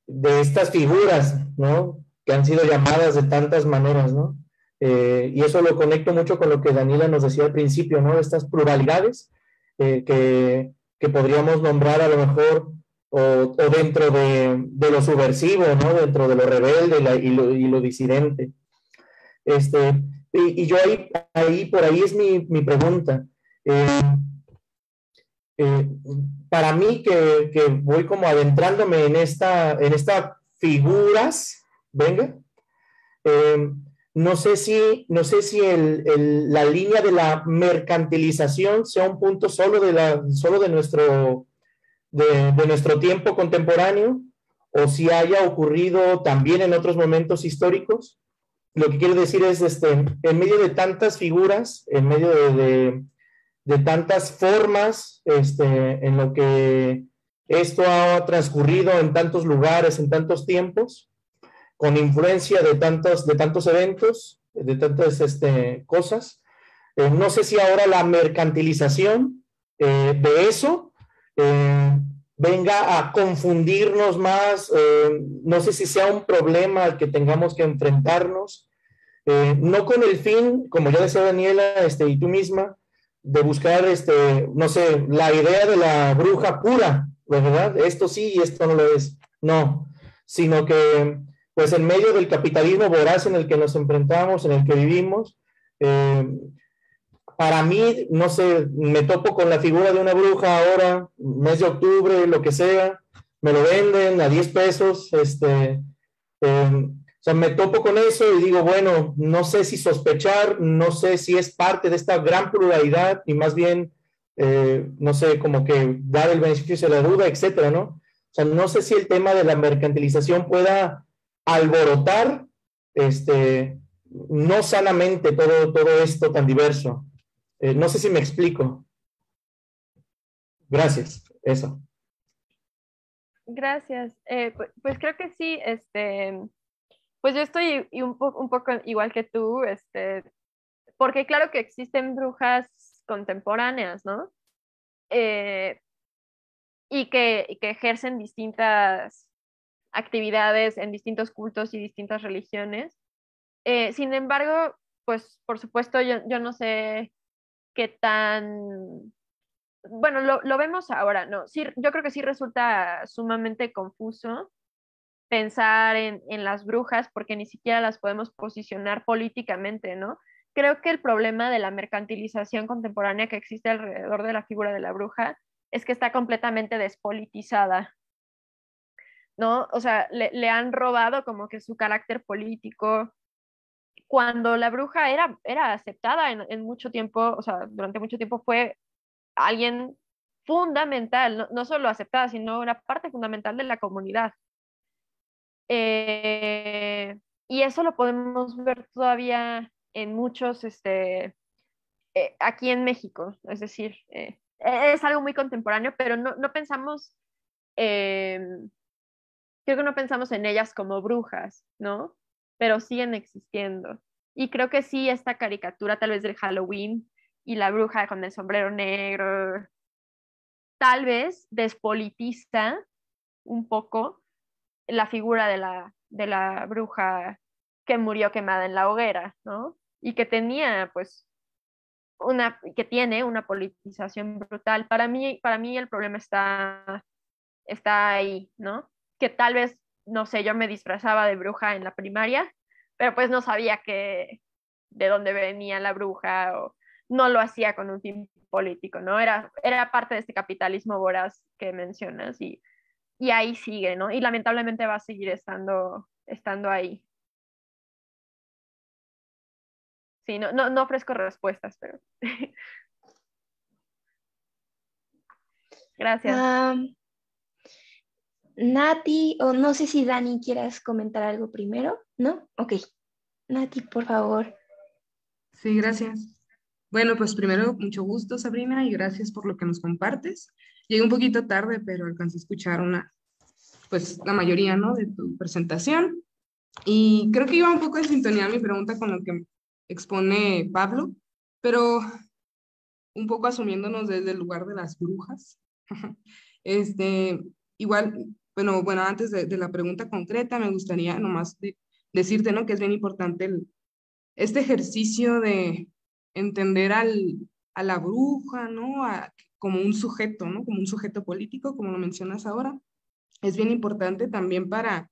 de estas figuras, ¿no? que han sido llamadas de tantas maneras, ¿no? Eh, y eso lo conecto mucho con lo que Daniela nos decía al principio, ¿no? Estas pluralidades que, podríamos nombrar a lo mejor o, dentro de, lo subversivo, ¿no? Dentro de lo rebelde y, lo, y lo, disidente. Este, y, yo ahí, por ahí es mi, pregunta. Eh, eh, para mí que, voy como adentrándome en esta, en estas figuras, venga, eh, no sé si, no sé si la línea de la mercantilización sea un punto solo solo de, nuestro, de nuestro tiempo contemporáneo o si haya ocurrido también en otros momentos históricos lo que quiero decir es, este, en medio de tantas figuras, en medio de, tantas formas, este, en lo que esto ha transcurrido en tantos lugares, en tantos tiempos, con influencia de tantos, de tantos eventos, de tantas este, cosas. Eh, no sé si ahora la mercantilización eh, de eso eh, venga a confundirnos más, no sé si sea un problema al que tengamos que enfrentarnos, eh, no con el fin, como ya decía Daniela este, y tú misma, de buscar, este, no sé, la idea de la bruja pura, ¿verdad? Esto sí y esto no lo es, no, sino que pues en medio del capitalismo voraz en el que nos enfrentamos, en el que vivimos, eh, para mí, no sé, me topo con la figura de una bruja ahora, mes de octubre, lo que sea, me lo venden a 10 pesos, este, eh, sea, me topo con eso y digo, bueno, no sé si sospechar, no sé si es parte de esta gran pluralidad y más bien, eh, no sé, como que dar el beneficio de la duda, etcétera, ¿no? O sea, no sé si el tema de la mercantilización pueda alborotar este, no sanamente todo, todo esto tan diverso. Eh, no sé si me explico. Gracias, eso. Gracias. Eh, pues, creo que sí, este, pues yo estoy un, un poco igual que tú, este, porque claro que existen brujas contemporáneas, ¿no? Eh, y, que, que ejercen distintas actividades en distintos cultos y distintas religiones. Eh, sin embargo, pues por supuesto yo, yo, no sé qué tan... Bueno, lo, lo vemos ahora, ¿no? Sí, yo creo que sí resulta sumamente confuso pensar en, las brujas porque ni siquiera las podemos posicionar políticamente, ¿no? Creo que el problema de la mercantilización contemporánea que existe alrededor de la figura de la bruja es que está completamente despolitizada, ¿no? O sea, le, han robado como que su carácter político. Cuando la bruja era, era aceptada en, mucho tiempo, o sea, durante mucho tiempo fue alguien fundamental, no, no solo aceptada, sino una parte fundamental de la comunidad eh, y eso lo podemos ver todavía en muchos, este, eh, aquí en México, es decir, eh, e-, es algo muy contemporáneo, pero no, no pensamos, creo que no pensamos en ellas como brujas, ¿no? Pero siguen existiendo. Y creo que sí, esta caricatura tal vez del Halloween y la bruja con el sombrero negro, tal vez despolitiza un poco la figura de la, de la bruja que murió quemada en la hoguera, ¿no? Y que tenía, pues, una, que tiene una politización brutal. Para mí, para mí el problema está, está ahí, ¿no? Que tal vez, no sé, yo me disfrazaba de bruja en la primaria, pero pues no sabía que, de dónde venía la bruja o no lo hacía con un fin político, ¿no? Era, era parte de este capitalismo voraz que mencionas y y ahí sigue, ¿no? Y lamentablemente va a seguir estando, estando ahí. Sí, no, no, ofrezco respuestas, pero... <laughs> Gracias. Nati, o no sé si Dani quieras comentar algo primero, ¿no? Ok. Nati, por favor. Sí, gracias. Bueno, pues primero, mucho gusto, Sabrina, y gracias por lo que nos compartes. Llegué un poquito tarde, pero alcancé a escuchar una, pues la mayoría, ¿no? De tu presentación. Y creo que iba un poco en sintonía mi pregunta con lo que expone Pablo, pero un poco asumiéndonos desde el lugar de las brujas. <laughs> Este, igual, bueno, bueno, antes de, la pregunta concreta, me gustaría nomás decirte, ¿no? Que es bien importante este ejercicio de entender al, a la bruja, ¿no? A, como un sujeto, ¿no? Como un sujeto político, como lo mencionas ahora. Es bien importante también para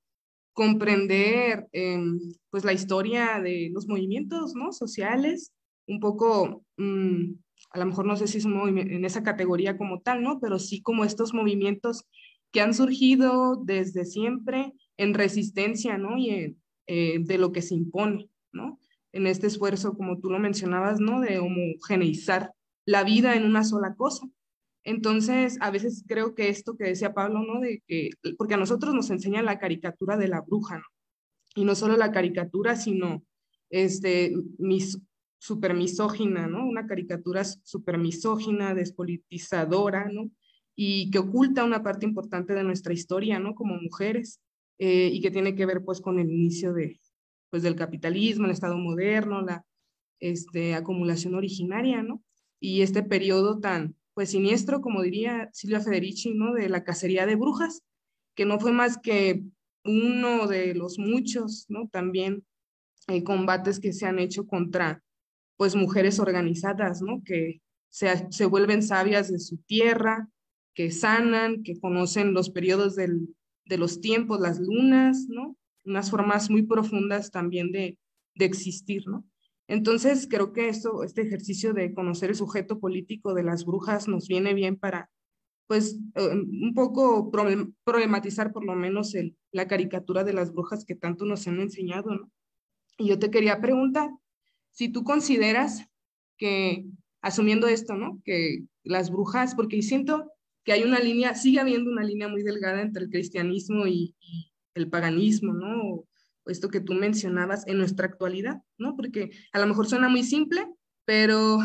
comprender em, pues la historia de los movimientos ¿no? sociales, un poco, mm, a lo mejor no sé si es un en esa categoría como tal, ¿no? pero sí como estos movimientos que han surgido desde siempre en resistencia ¿no? y eh, de lo que se impone, ¿no? en este esfuerzo, como tú lo mencionabas, ¿no? de homogeneizar la vida en una sola cosa. Entonces, a veces creo que esto que decía Pablo, ¿no? De que, porque a nosotros nos enseña la caricatura de la bruja, Y no solo la caricatura, sino este, mis, super misógina, ¿no? Una caricatura super misógina, despolitizadora, ¿no? Y que oculta una parte importante de nuestra historia, ¿no? Como mujeres, eh, y que tiene que ver, pues, con el inicio de, pues, del capitalismo, el Estado moderno, la este, acumulación originaria, ¿no? y este periodo tan, pues siniestro, como diría Silvia Federici, ¿no? De la cacería de brujas, que no fue más que uno de los muchos, ¿no? También eh, combates que se han hecho contra, pues, mujeres organizadas, ¿no? Que se, vuelven sabias de su tierra, que sanan, que conocen los periodos de los tiempos, las lunas, ¿no? Unas formas muy profundas también de, de existir, ¿no? Entonces, creo que esto, este ejercicio de conocer el sujeto político de las brujas nos viene bien para, pues, eh, un poco problematizar por lo menos el, la caricatura de las brujas que tanto nos han enseñado, ¿no? Y yo te quería preguntar si tú consideras que, asumiendo esto, ¿no? Que las brujas, porque siento que hay una línea, sigue habiendo una línea muy delgada entre el cristianismo y, y el paganismo, ¿no? esto que tú mencionabas en nuestra actualidad, ¿no? Porque a lo mejor suena muy simple, pero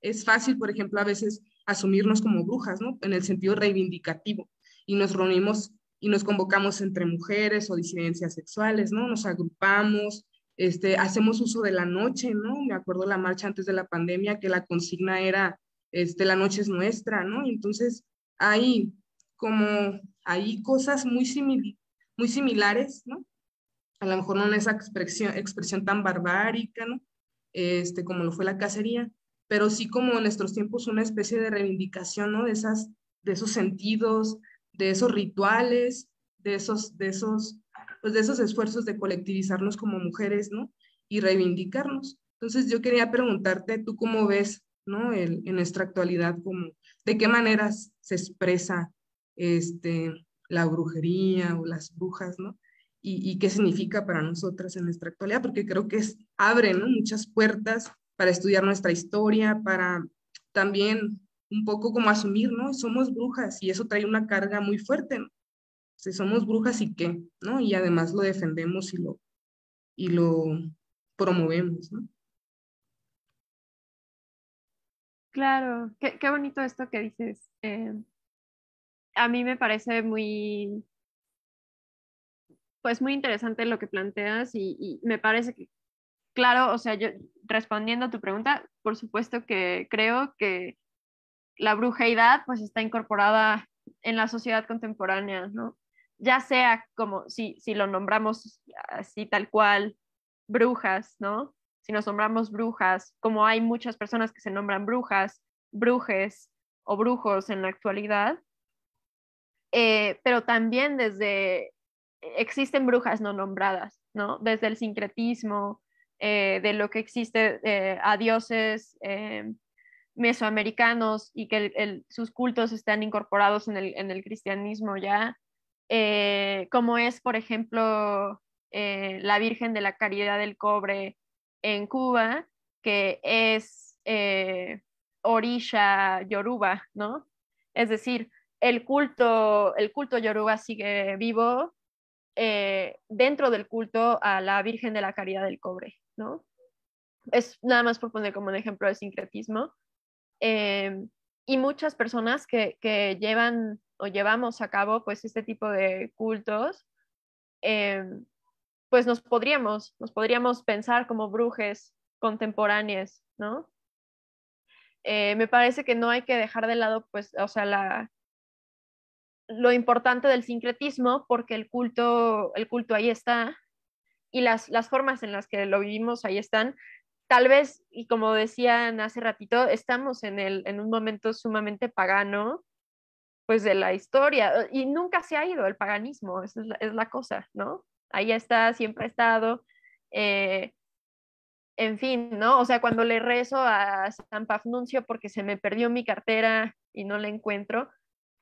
es fácil, por ejemplo, a veces asumirnos como brujas, ¿no? En el sentido reivindicativo. Y nos reunimos y nos convocamos entre mujeres o disidencias sexuales, ¿no? Nos agrupamos, este, hacemos uso de la noche, ¿no? Me acuerdo la marcha antes de la pandemia que la consigna era, este, la noche es nuestra, ¿no? Entonces, hay como, hay cosas muy, muy similares, ¿no? a lo mejor no en esa expresión, expresión tan barbárica, ¿no? Este, como lo fue la cacería, pero sí como en nuestros tiempos una especie de reivindicación, ¿no? De, esas, de esos sentidos, de esos rituales, de esos, de, esos, pues, de esos esfuerzos de colectivizarnos como mujeres, ¿no? Y reivindicarnos. Entonces yo quería preguntarte, ¿tú cómo ves, ¿no? El, en nuestra actualidad, como, ¿de qué maneras se expresa este, la brujería o las brujas, ¿no? y, qué significa para nosotras en nuestra actualidad, porque creo que abre muchas puertas para estudiar nuestra historia, para también un poco como asumir, ¿no? Somos brujas y eso trae una carga muy fuerte, Si somos brujas y qué, ¿no? Y además lo defendemos y lo, y lo promovemos, Claro, qué, bonito esto que dices. Eh, a mí me parece muy pues muy interesante lo que planteas y, me parece que, claro, o sea, yo respondiendo a tu pregunta, por supuesto que creo que la brujeidad pues está incorporada en la sociedad contemporánea, ¿no? Ya sea como si, si lo nombramos así tal cual, brujas, ¿no? Si nos nombramos brujas, como hay muchas personas que se nombran brujas, brujes o brujos en la actualidad, eh, pero también desde existen brujas no nombradas, ¿no? Desde el sincretismo, eh, de lo que existe eh, a dioses eh, mesoamericanos y que sus cultos están incorporados en el, cristianismo ya, como es, por ejemplo, la Virgen de la Caridad del Cobre en Cuba, que es Orisha Yoruba, ¿no? Es decir, el culto, el culto Yoruba sigue vivo, eh, dentro del culto a la Virgen de la Caridad del Cobre, ¿no? Es nada más por poner como un ejemplo de sincretismo. Em, y muchas personas que, que, llevan o llevamos a cabo pues este tipo de cultos, em, pues nos podríamos, nos podríamos pensar como brujes contemporáneas, ¿no? Eh, me parece que no hay que dejar de lado, pues, o sea, la, lo importante del sincretismo, porque el culto, el culto ahí está y las, las formas en las que lo vivimos ahí están. Tal vez, y como decían hace ratito, estamos en, el, en un momento sumamente pagano, pues de la historia, eh, y nunca se ha ido el paganismo, es la, cosa, ¿no? Ahí está, siempre ha estado. Eh, en fin, ¿no? O sea, cuando le rezo a San Pafnuncio porque se me perdió mi cartera y no la encuentro,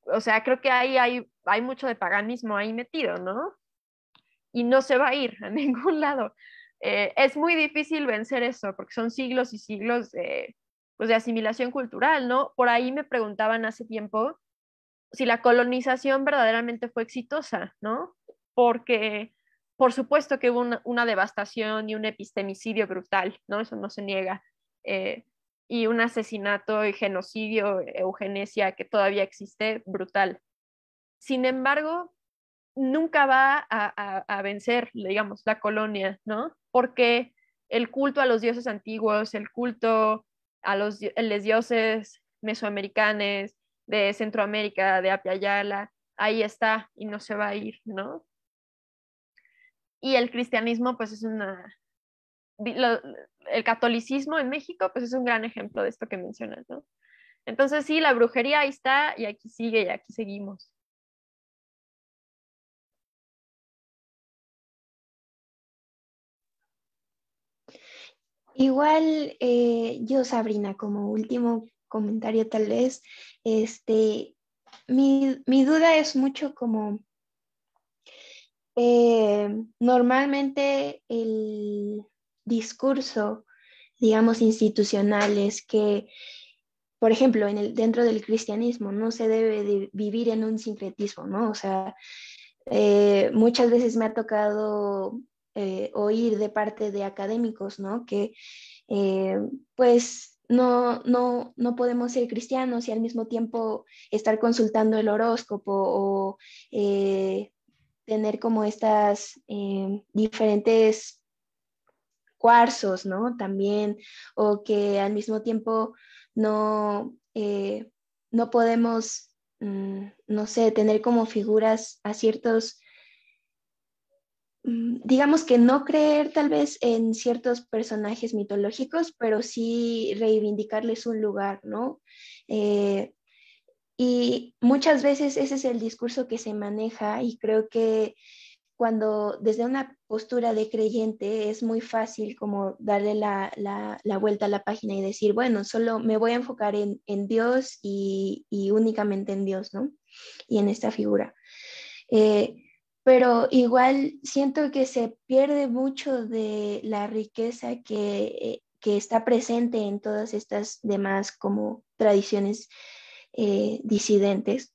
o sea, creo que ahí hay, mucho de paganismo ahí metido, ¿no? Y no se va a ir <laughs> a ningún lado. Eh, es muy difícil vencer eso, porque son siglos y siglos de, pues de asimilación cultural, ¿no? Por ahí me preguntaban hace tiempo si la colonización verdaderamente fue exitosa, ¿no? Porque por supuesto que hubo una, devastación y un epistemicidio brutal, ¿no? Eso no se niega. Eh, y un asesinato y genocidio, eugenesia que todavía existe, brutal. Sin embargo, nunca va a, vencer, digamos, la colonia, ¿no? Porque el culto a los dioses antiguos, el culto a los, a los dioses mesoamericanos, de Centroamérica, de Apiayala, ahí está y no se va a ir, ¿no? Y el cristianismo, pues es una, el catolicismo en México, pues es un gran ejemplo de esto que mencionas, ¿no? Entonces sí, la brujería ahí está y aquí sigue y aquí seguimos. Igual eh, yo, Sabrina, como último comentario tal vez, este, mi, duda es mucho como eh, normalmente el, discurso, digamos, institucionales que, por ejemplo, en el, dentro del cristianismo no se debe vivir en un sincretismo, ¿no? O sea, eh, muchas veces me ha tocado eh, oír de parte de académicos, ¿no? Que eh, pues no, no, no podemos ser cristianos y al mismo tiempo estar consultando el horóscopo o tener como estas diferentes cuarzos, ¿no? También, o que al mismo tiempo no, eh, no podemos, mm, no sé, tener como figuras a ciertos, mm, digamos que no creer tal vez en ciertos personajes mitológicos, pero sí reivindicarles un lugar, ¿no? Eh, y muchas veces ese es el discurso que se maneja y creo que cuando desde una postura de creyente es muy fácil como darle la, vuelta a la página y decir, bueno, solo me voy a enfocar en, Dios y, únicamente en Dios, ¿no? Y en esta figura. Eh, pero igual siento que se pierde mucho de la riqueza que, eh, está presente en todas estas demás como tradiciones eh, disidentes.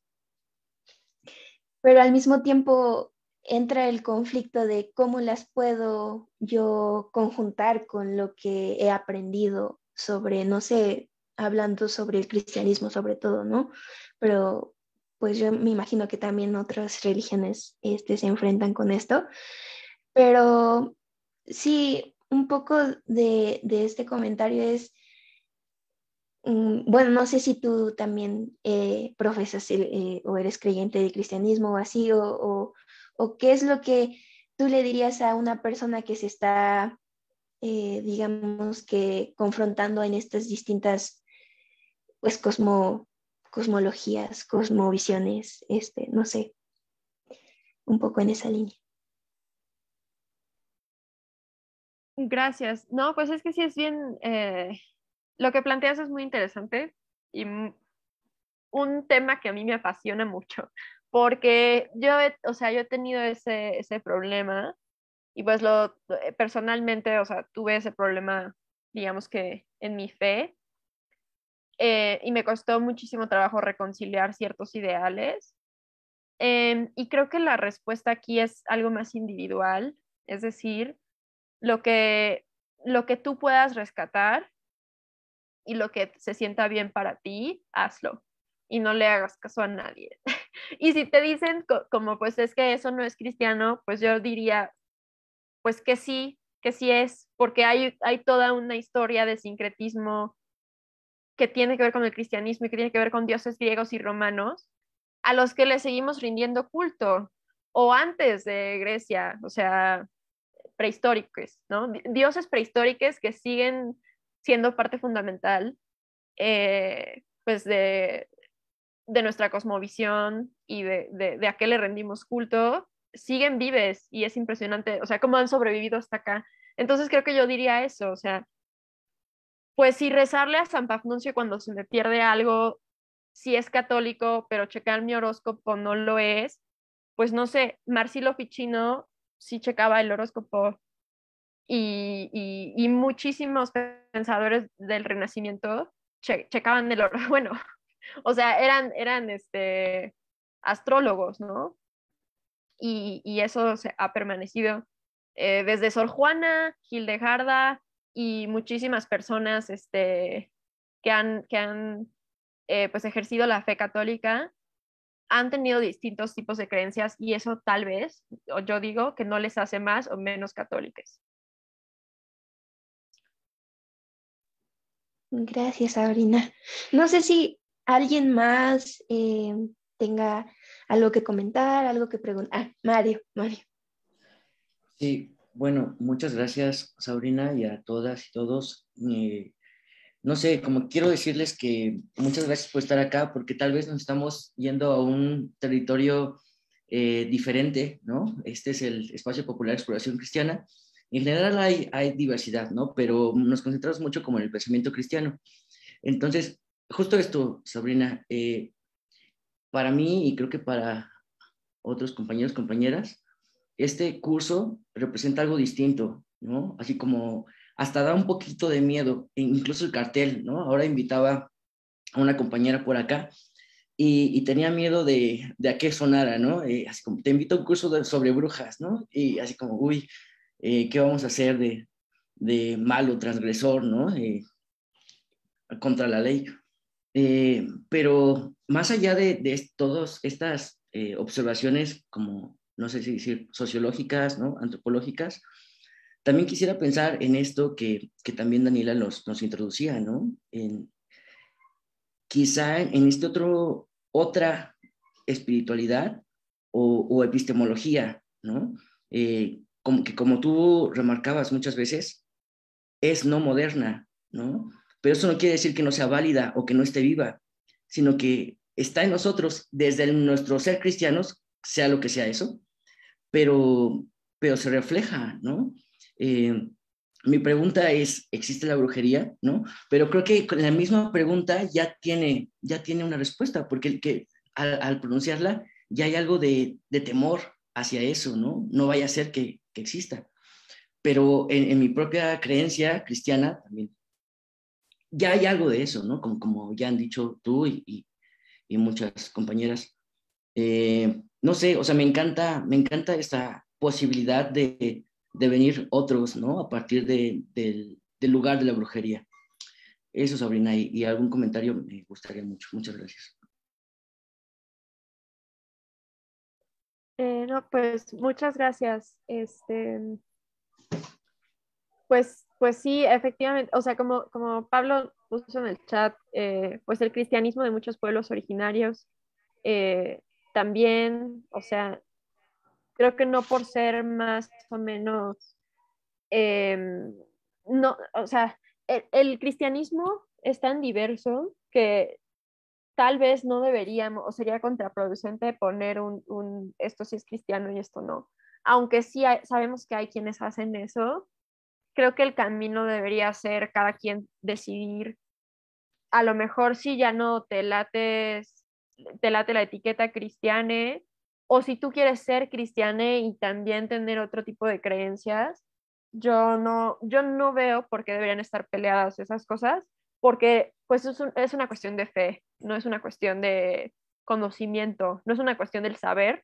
Pero al mismo tiempo entra el conflicto de cómo las puedo yo conjuntar con lo que he aprendido sobre, no sé, hablando sobre el cristianismo sobre todo, ¿no? Pero pues yo me imagino que también otras religiones este, se enfrentan con esto. Pero sí, un poco de, de este comentario es, mm, bueno, no sé si tú también eh, profesas eh, o eres creyente de cristianismo o así, o, ¿O qué es lo que tú le dirías a una persona que se está, eh, digamos que, confrontando en estas distintas, pues, cosmologías, cosmovisiones, este, no sé, un poco en esa línea? Gracias. No, pues es que sí es bien, eh, lo que planteas es muy interesante y un tema que a mí me apasiona mucho porque yo, he, o sea, yo he tenido ese, problema y pues lo eh, personalmente, o sea, tuve ese problema, digamos que en mi fe, eh, y me costó muchísimo trabajo reconciliar ciertos ideales. Em, y creo que la respuesta aquí es algo más individual, es decir, lo que, lo que tú puedas rescatar y lo que se sienta bien para ti, hazlo y no le hagas caso a nadie. <laughs> Y si te dicen como pues es que eso no es cristiano, pues yo diría pues que sí, que sí es, porque hay, hay toda una historia de sincretismo que tiene que ver con el cristianismo y que tiene que ver con dioses griegos y romanos, a los que le seguimos rindiendo culto, o antes de Grecia, o sea, prehistóricos, ¿no? Dioses prehistóricos que siguen siendo parte fundamental, eh, pues, de, de nuestra cosmovisión y de, de, a qué le rendimos culto, siguen vives y es impresionante, o sea, cómo han sobrevivido hasta acá. Entonces creo que yo diría eso, o sea, pues si rezarle a San Pafnuncio cuando se me pierde algo, si es católico, pero checar mi horóscopo no lo es, pues no sé, Marcilo Ficino sí checaba el horóscopo y, y, muchísimos pensadores del Renacimiento checaban el horóscopo, <laughs> bueno, o sea, eran, eran este, astrólogos, ¿no? Y, eso ha permanecido eh, desde Sor Juana, Gildegarda y muchísimas personas este, que han, que han eh, pues ejercido la fe católica han tenido distintos tipos de creencias y eso tal vez, yo digo, que no les hace más o menos católicas. Gracias, Sabrina. No sé si alguien más eh, tenga algo que comentar, algo que preguntar. Ah, Mario, Mario. Sí, bueno, muchas gracias Sabrina y a todas y todos. Eh, no sé, como quiero decirles que muchas gracias por estar acá porque tal vez nos estamos yendo a un territorio eh, diferente, ¿no? Este es el espacio popular de exploración cristiana. En general hay, hay diversidad, ¿no? Pero nos concentramos mucho como en el pensamiento cristiano. Entonces, justo esto, Sabrina, eh, para mí y creo que para otros compañeros, compañeras, este curso representa algo distinto, ¿no? Así como hasta da un poquito de miedo, e incluso el cartel, ¿no? Ahora invitaba a una compañera por acá y, tenía miedo de, a qué sonara, ¿no? Eh, así como, te invito a un curso sobre brujas, ¿no? Y así como, uy, eh, ¿qué vamos a hacer de, malo, transgresor, ¿no? contra la ley. Eh, pero más allá de, de todas estas eh, observaciones, como no sé si decir sociológicas, ¿no? antropológicas, también quisiera pensar en esto que, que también Daniela nos, nos introducía, ¿no? En, quizá en este otro, otra espiritualidad o, epistemología, ¿no? Eh, como, que como tú remarcabas muchas veces, es no moderna, ¿no? Pero eso no quiere decir que no sea válida o que no esté viva, sino que está en nosotros, desde nuestro ser cristianos, sea lo que sea eso, pero, pero se refleja, ¿no? Eh, mi pregunta es, ¿existe la brujería? ¿No? Pero creo que la misma pregunta ya tiene, ya tiene una respuesta, porque al, pronunciarla ya hay algo de, temor hacia eso, ¿no? No vaya a ser que, exista. Pero en, en, mi propia creencia cristiana también ya hay algo de eso, ¿no? Como, como ya han dicho tú y, y, muchas compañeras. Eh, no sé, o sea, me encanta, me encanta esta posibilidad de, de venir otros, ¿no? A partir del, del lugar de la brujería. Eso, Sabrina, y, algún comentario me gustaría mucho. Muchas gracias. Eh, no, pues muchas gracias. Este, pues pues sí, efectivamente, o sea, como, Pablo puso en el chat, eh, pues el cristianismo de muchos pueblos originarios eh, también, o sea, creo que no por ser más o menos, em, no, o sea, el, cristianismo es tan diverso que tal vez no deberíamos, o sería contraproducente poner un, esto sí es cristiano y esto no, aunque sí sabemos que hay quienes hacen eso creo que el camino debería ser cada quien decidir. A lo mejor si ya no te lates, te late la etiqueta cristiane, o si tú quieres ser cristiane y también tener otro tipo de creencias, yo no, yo no veo por qué deberían estar peleadas esas cosas, porque pues es una cuestión de fe, no es una cuestión de conocimiento, no es una cuestión del saber,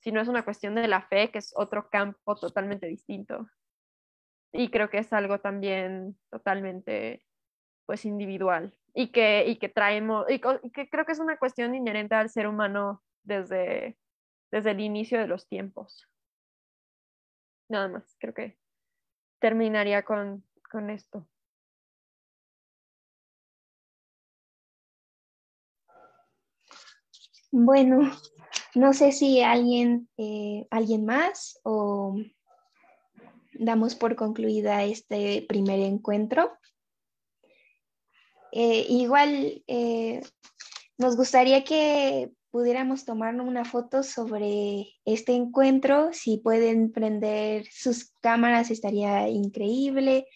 sino es una cuestión de la fe, que es otro campo totalmente distinto y creo que es algo también totalmente pues individual y que, y que traemos, y creo que es una cuestión inherente al ser humano desde, desde el inicio de los tiempos. Nada más, creo que terminaría con, esto. Bueno, no sé si alguien, eh, alguien más o damos por concluida este primer encuentro. Eh, igual eh, nos gustaría que pudiéramos tomar una foto sobre este encuentro. Si pueden prender sus cámaras, estaría increíble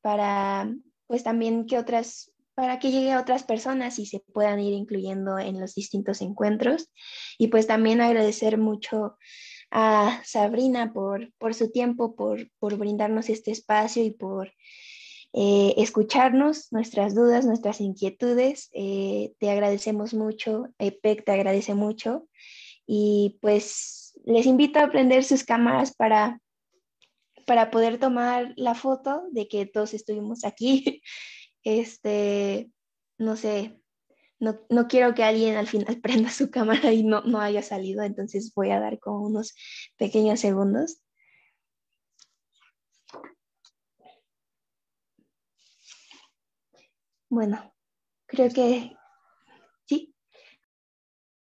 para, pues también que otras, para que llegue a otras personas y se puedan ir incluyendo en los distintos encuentros. Y pues también agradecer mucho a Sabrina por, por su tiempo, por, brindarnos este espacio y por eh, escucharnos, nuestras dudas, nuestras inquietudes. Eh, te agradecemos mucho, EPEC te agradece mucho. Y pues les invito a prender sus cámaras para, para poder tomar la foto de que todos estuvimos aquí. <laughs> Este, no sé, no, quiero que alguien al final <laughs> prenda su cámara y no, no haya salido, entonces voy a dar como unos pequeños segundos. Bueno, creo que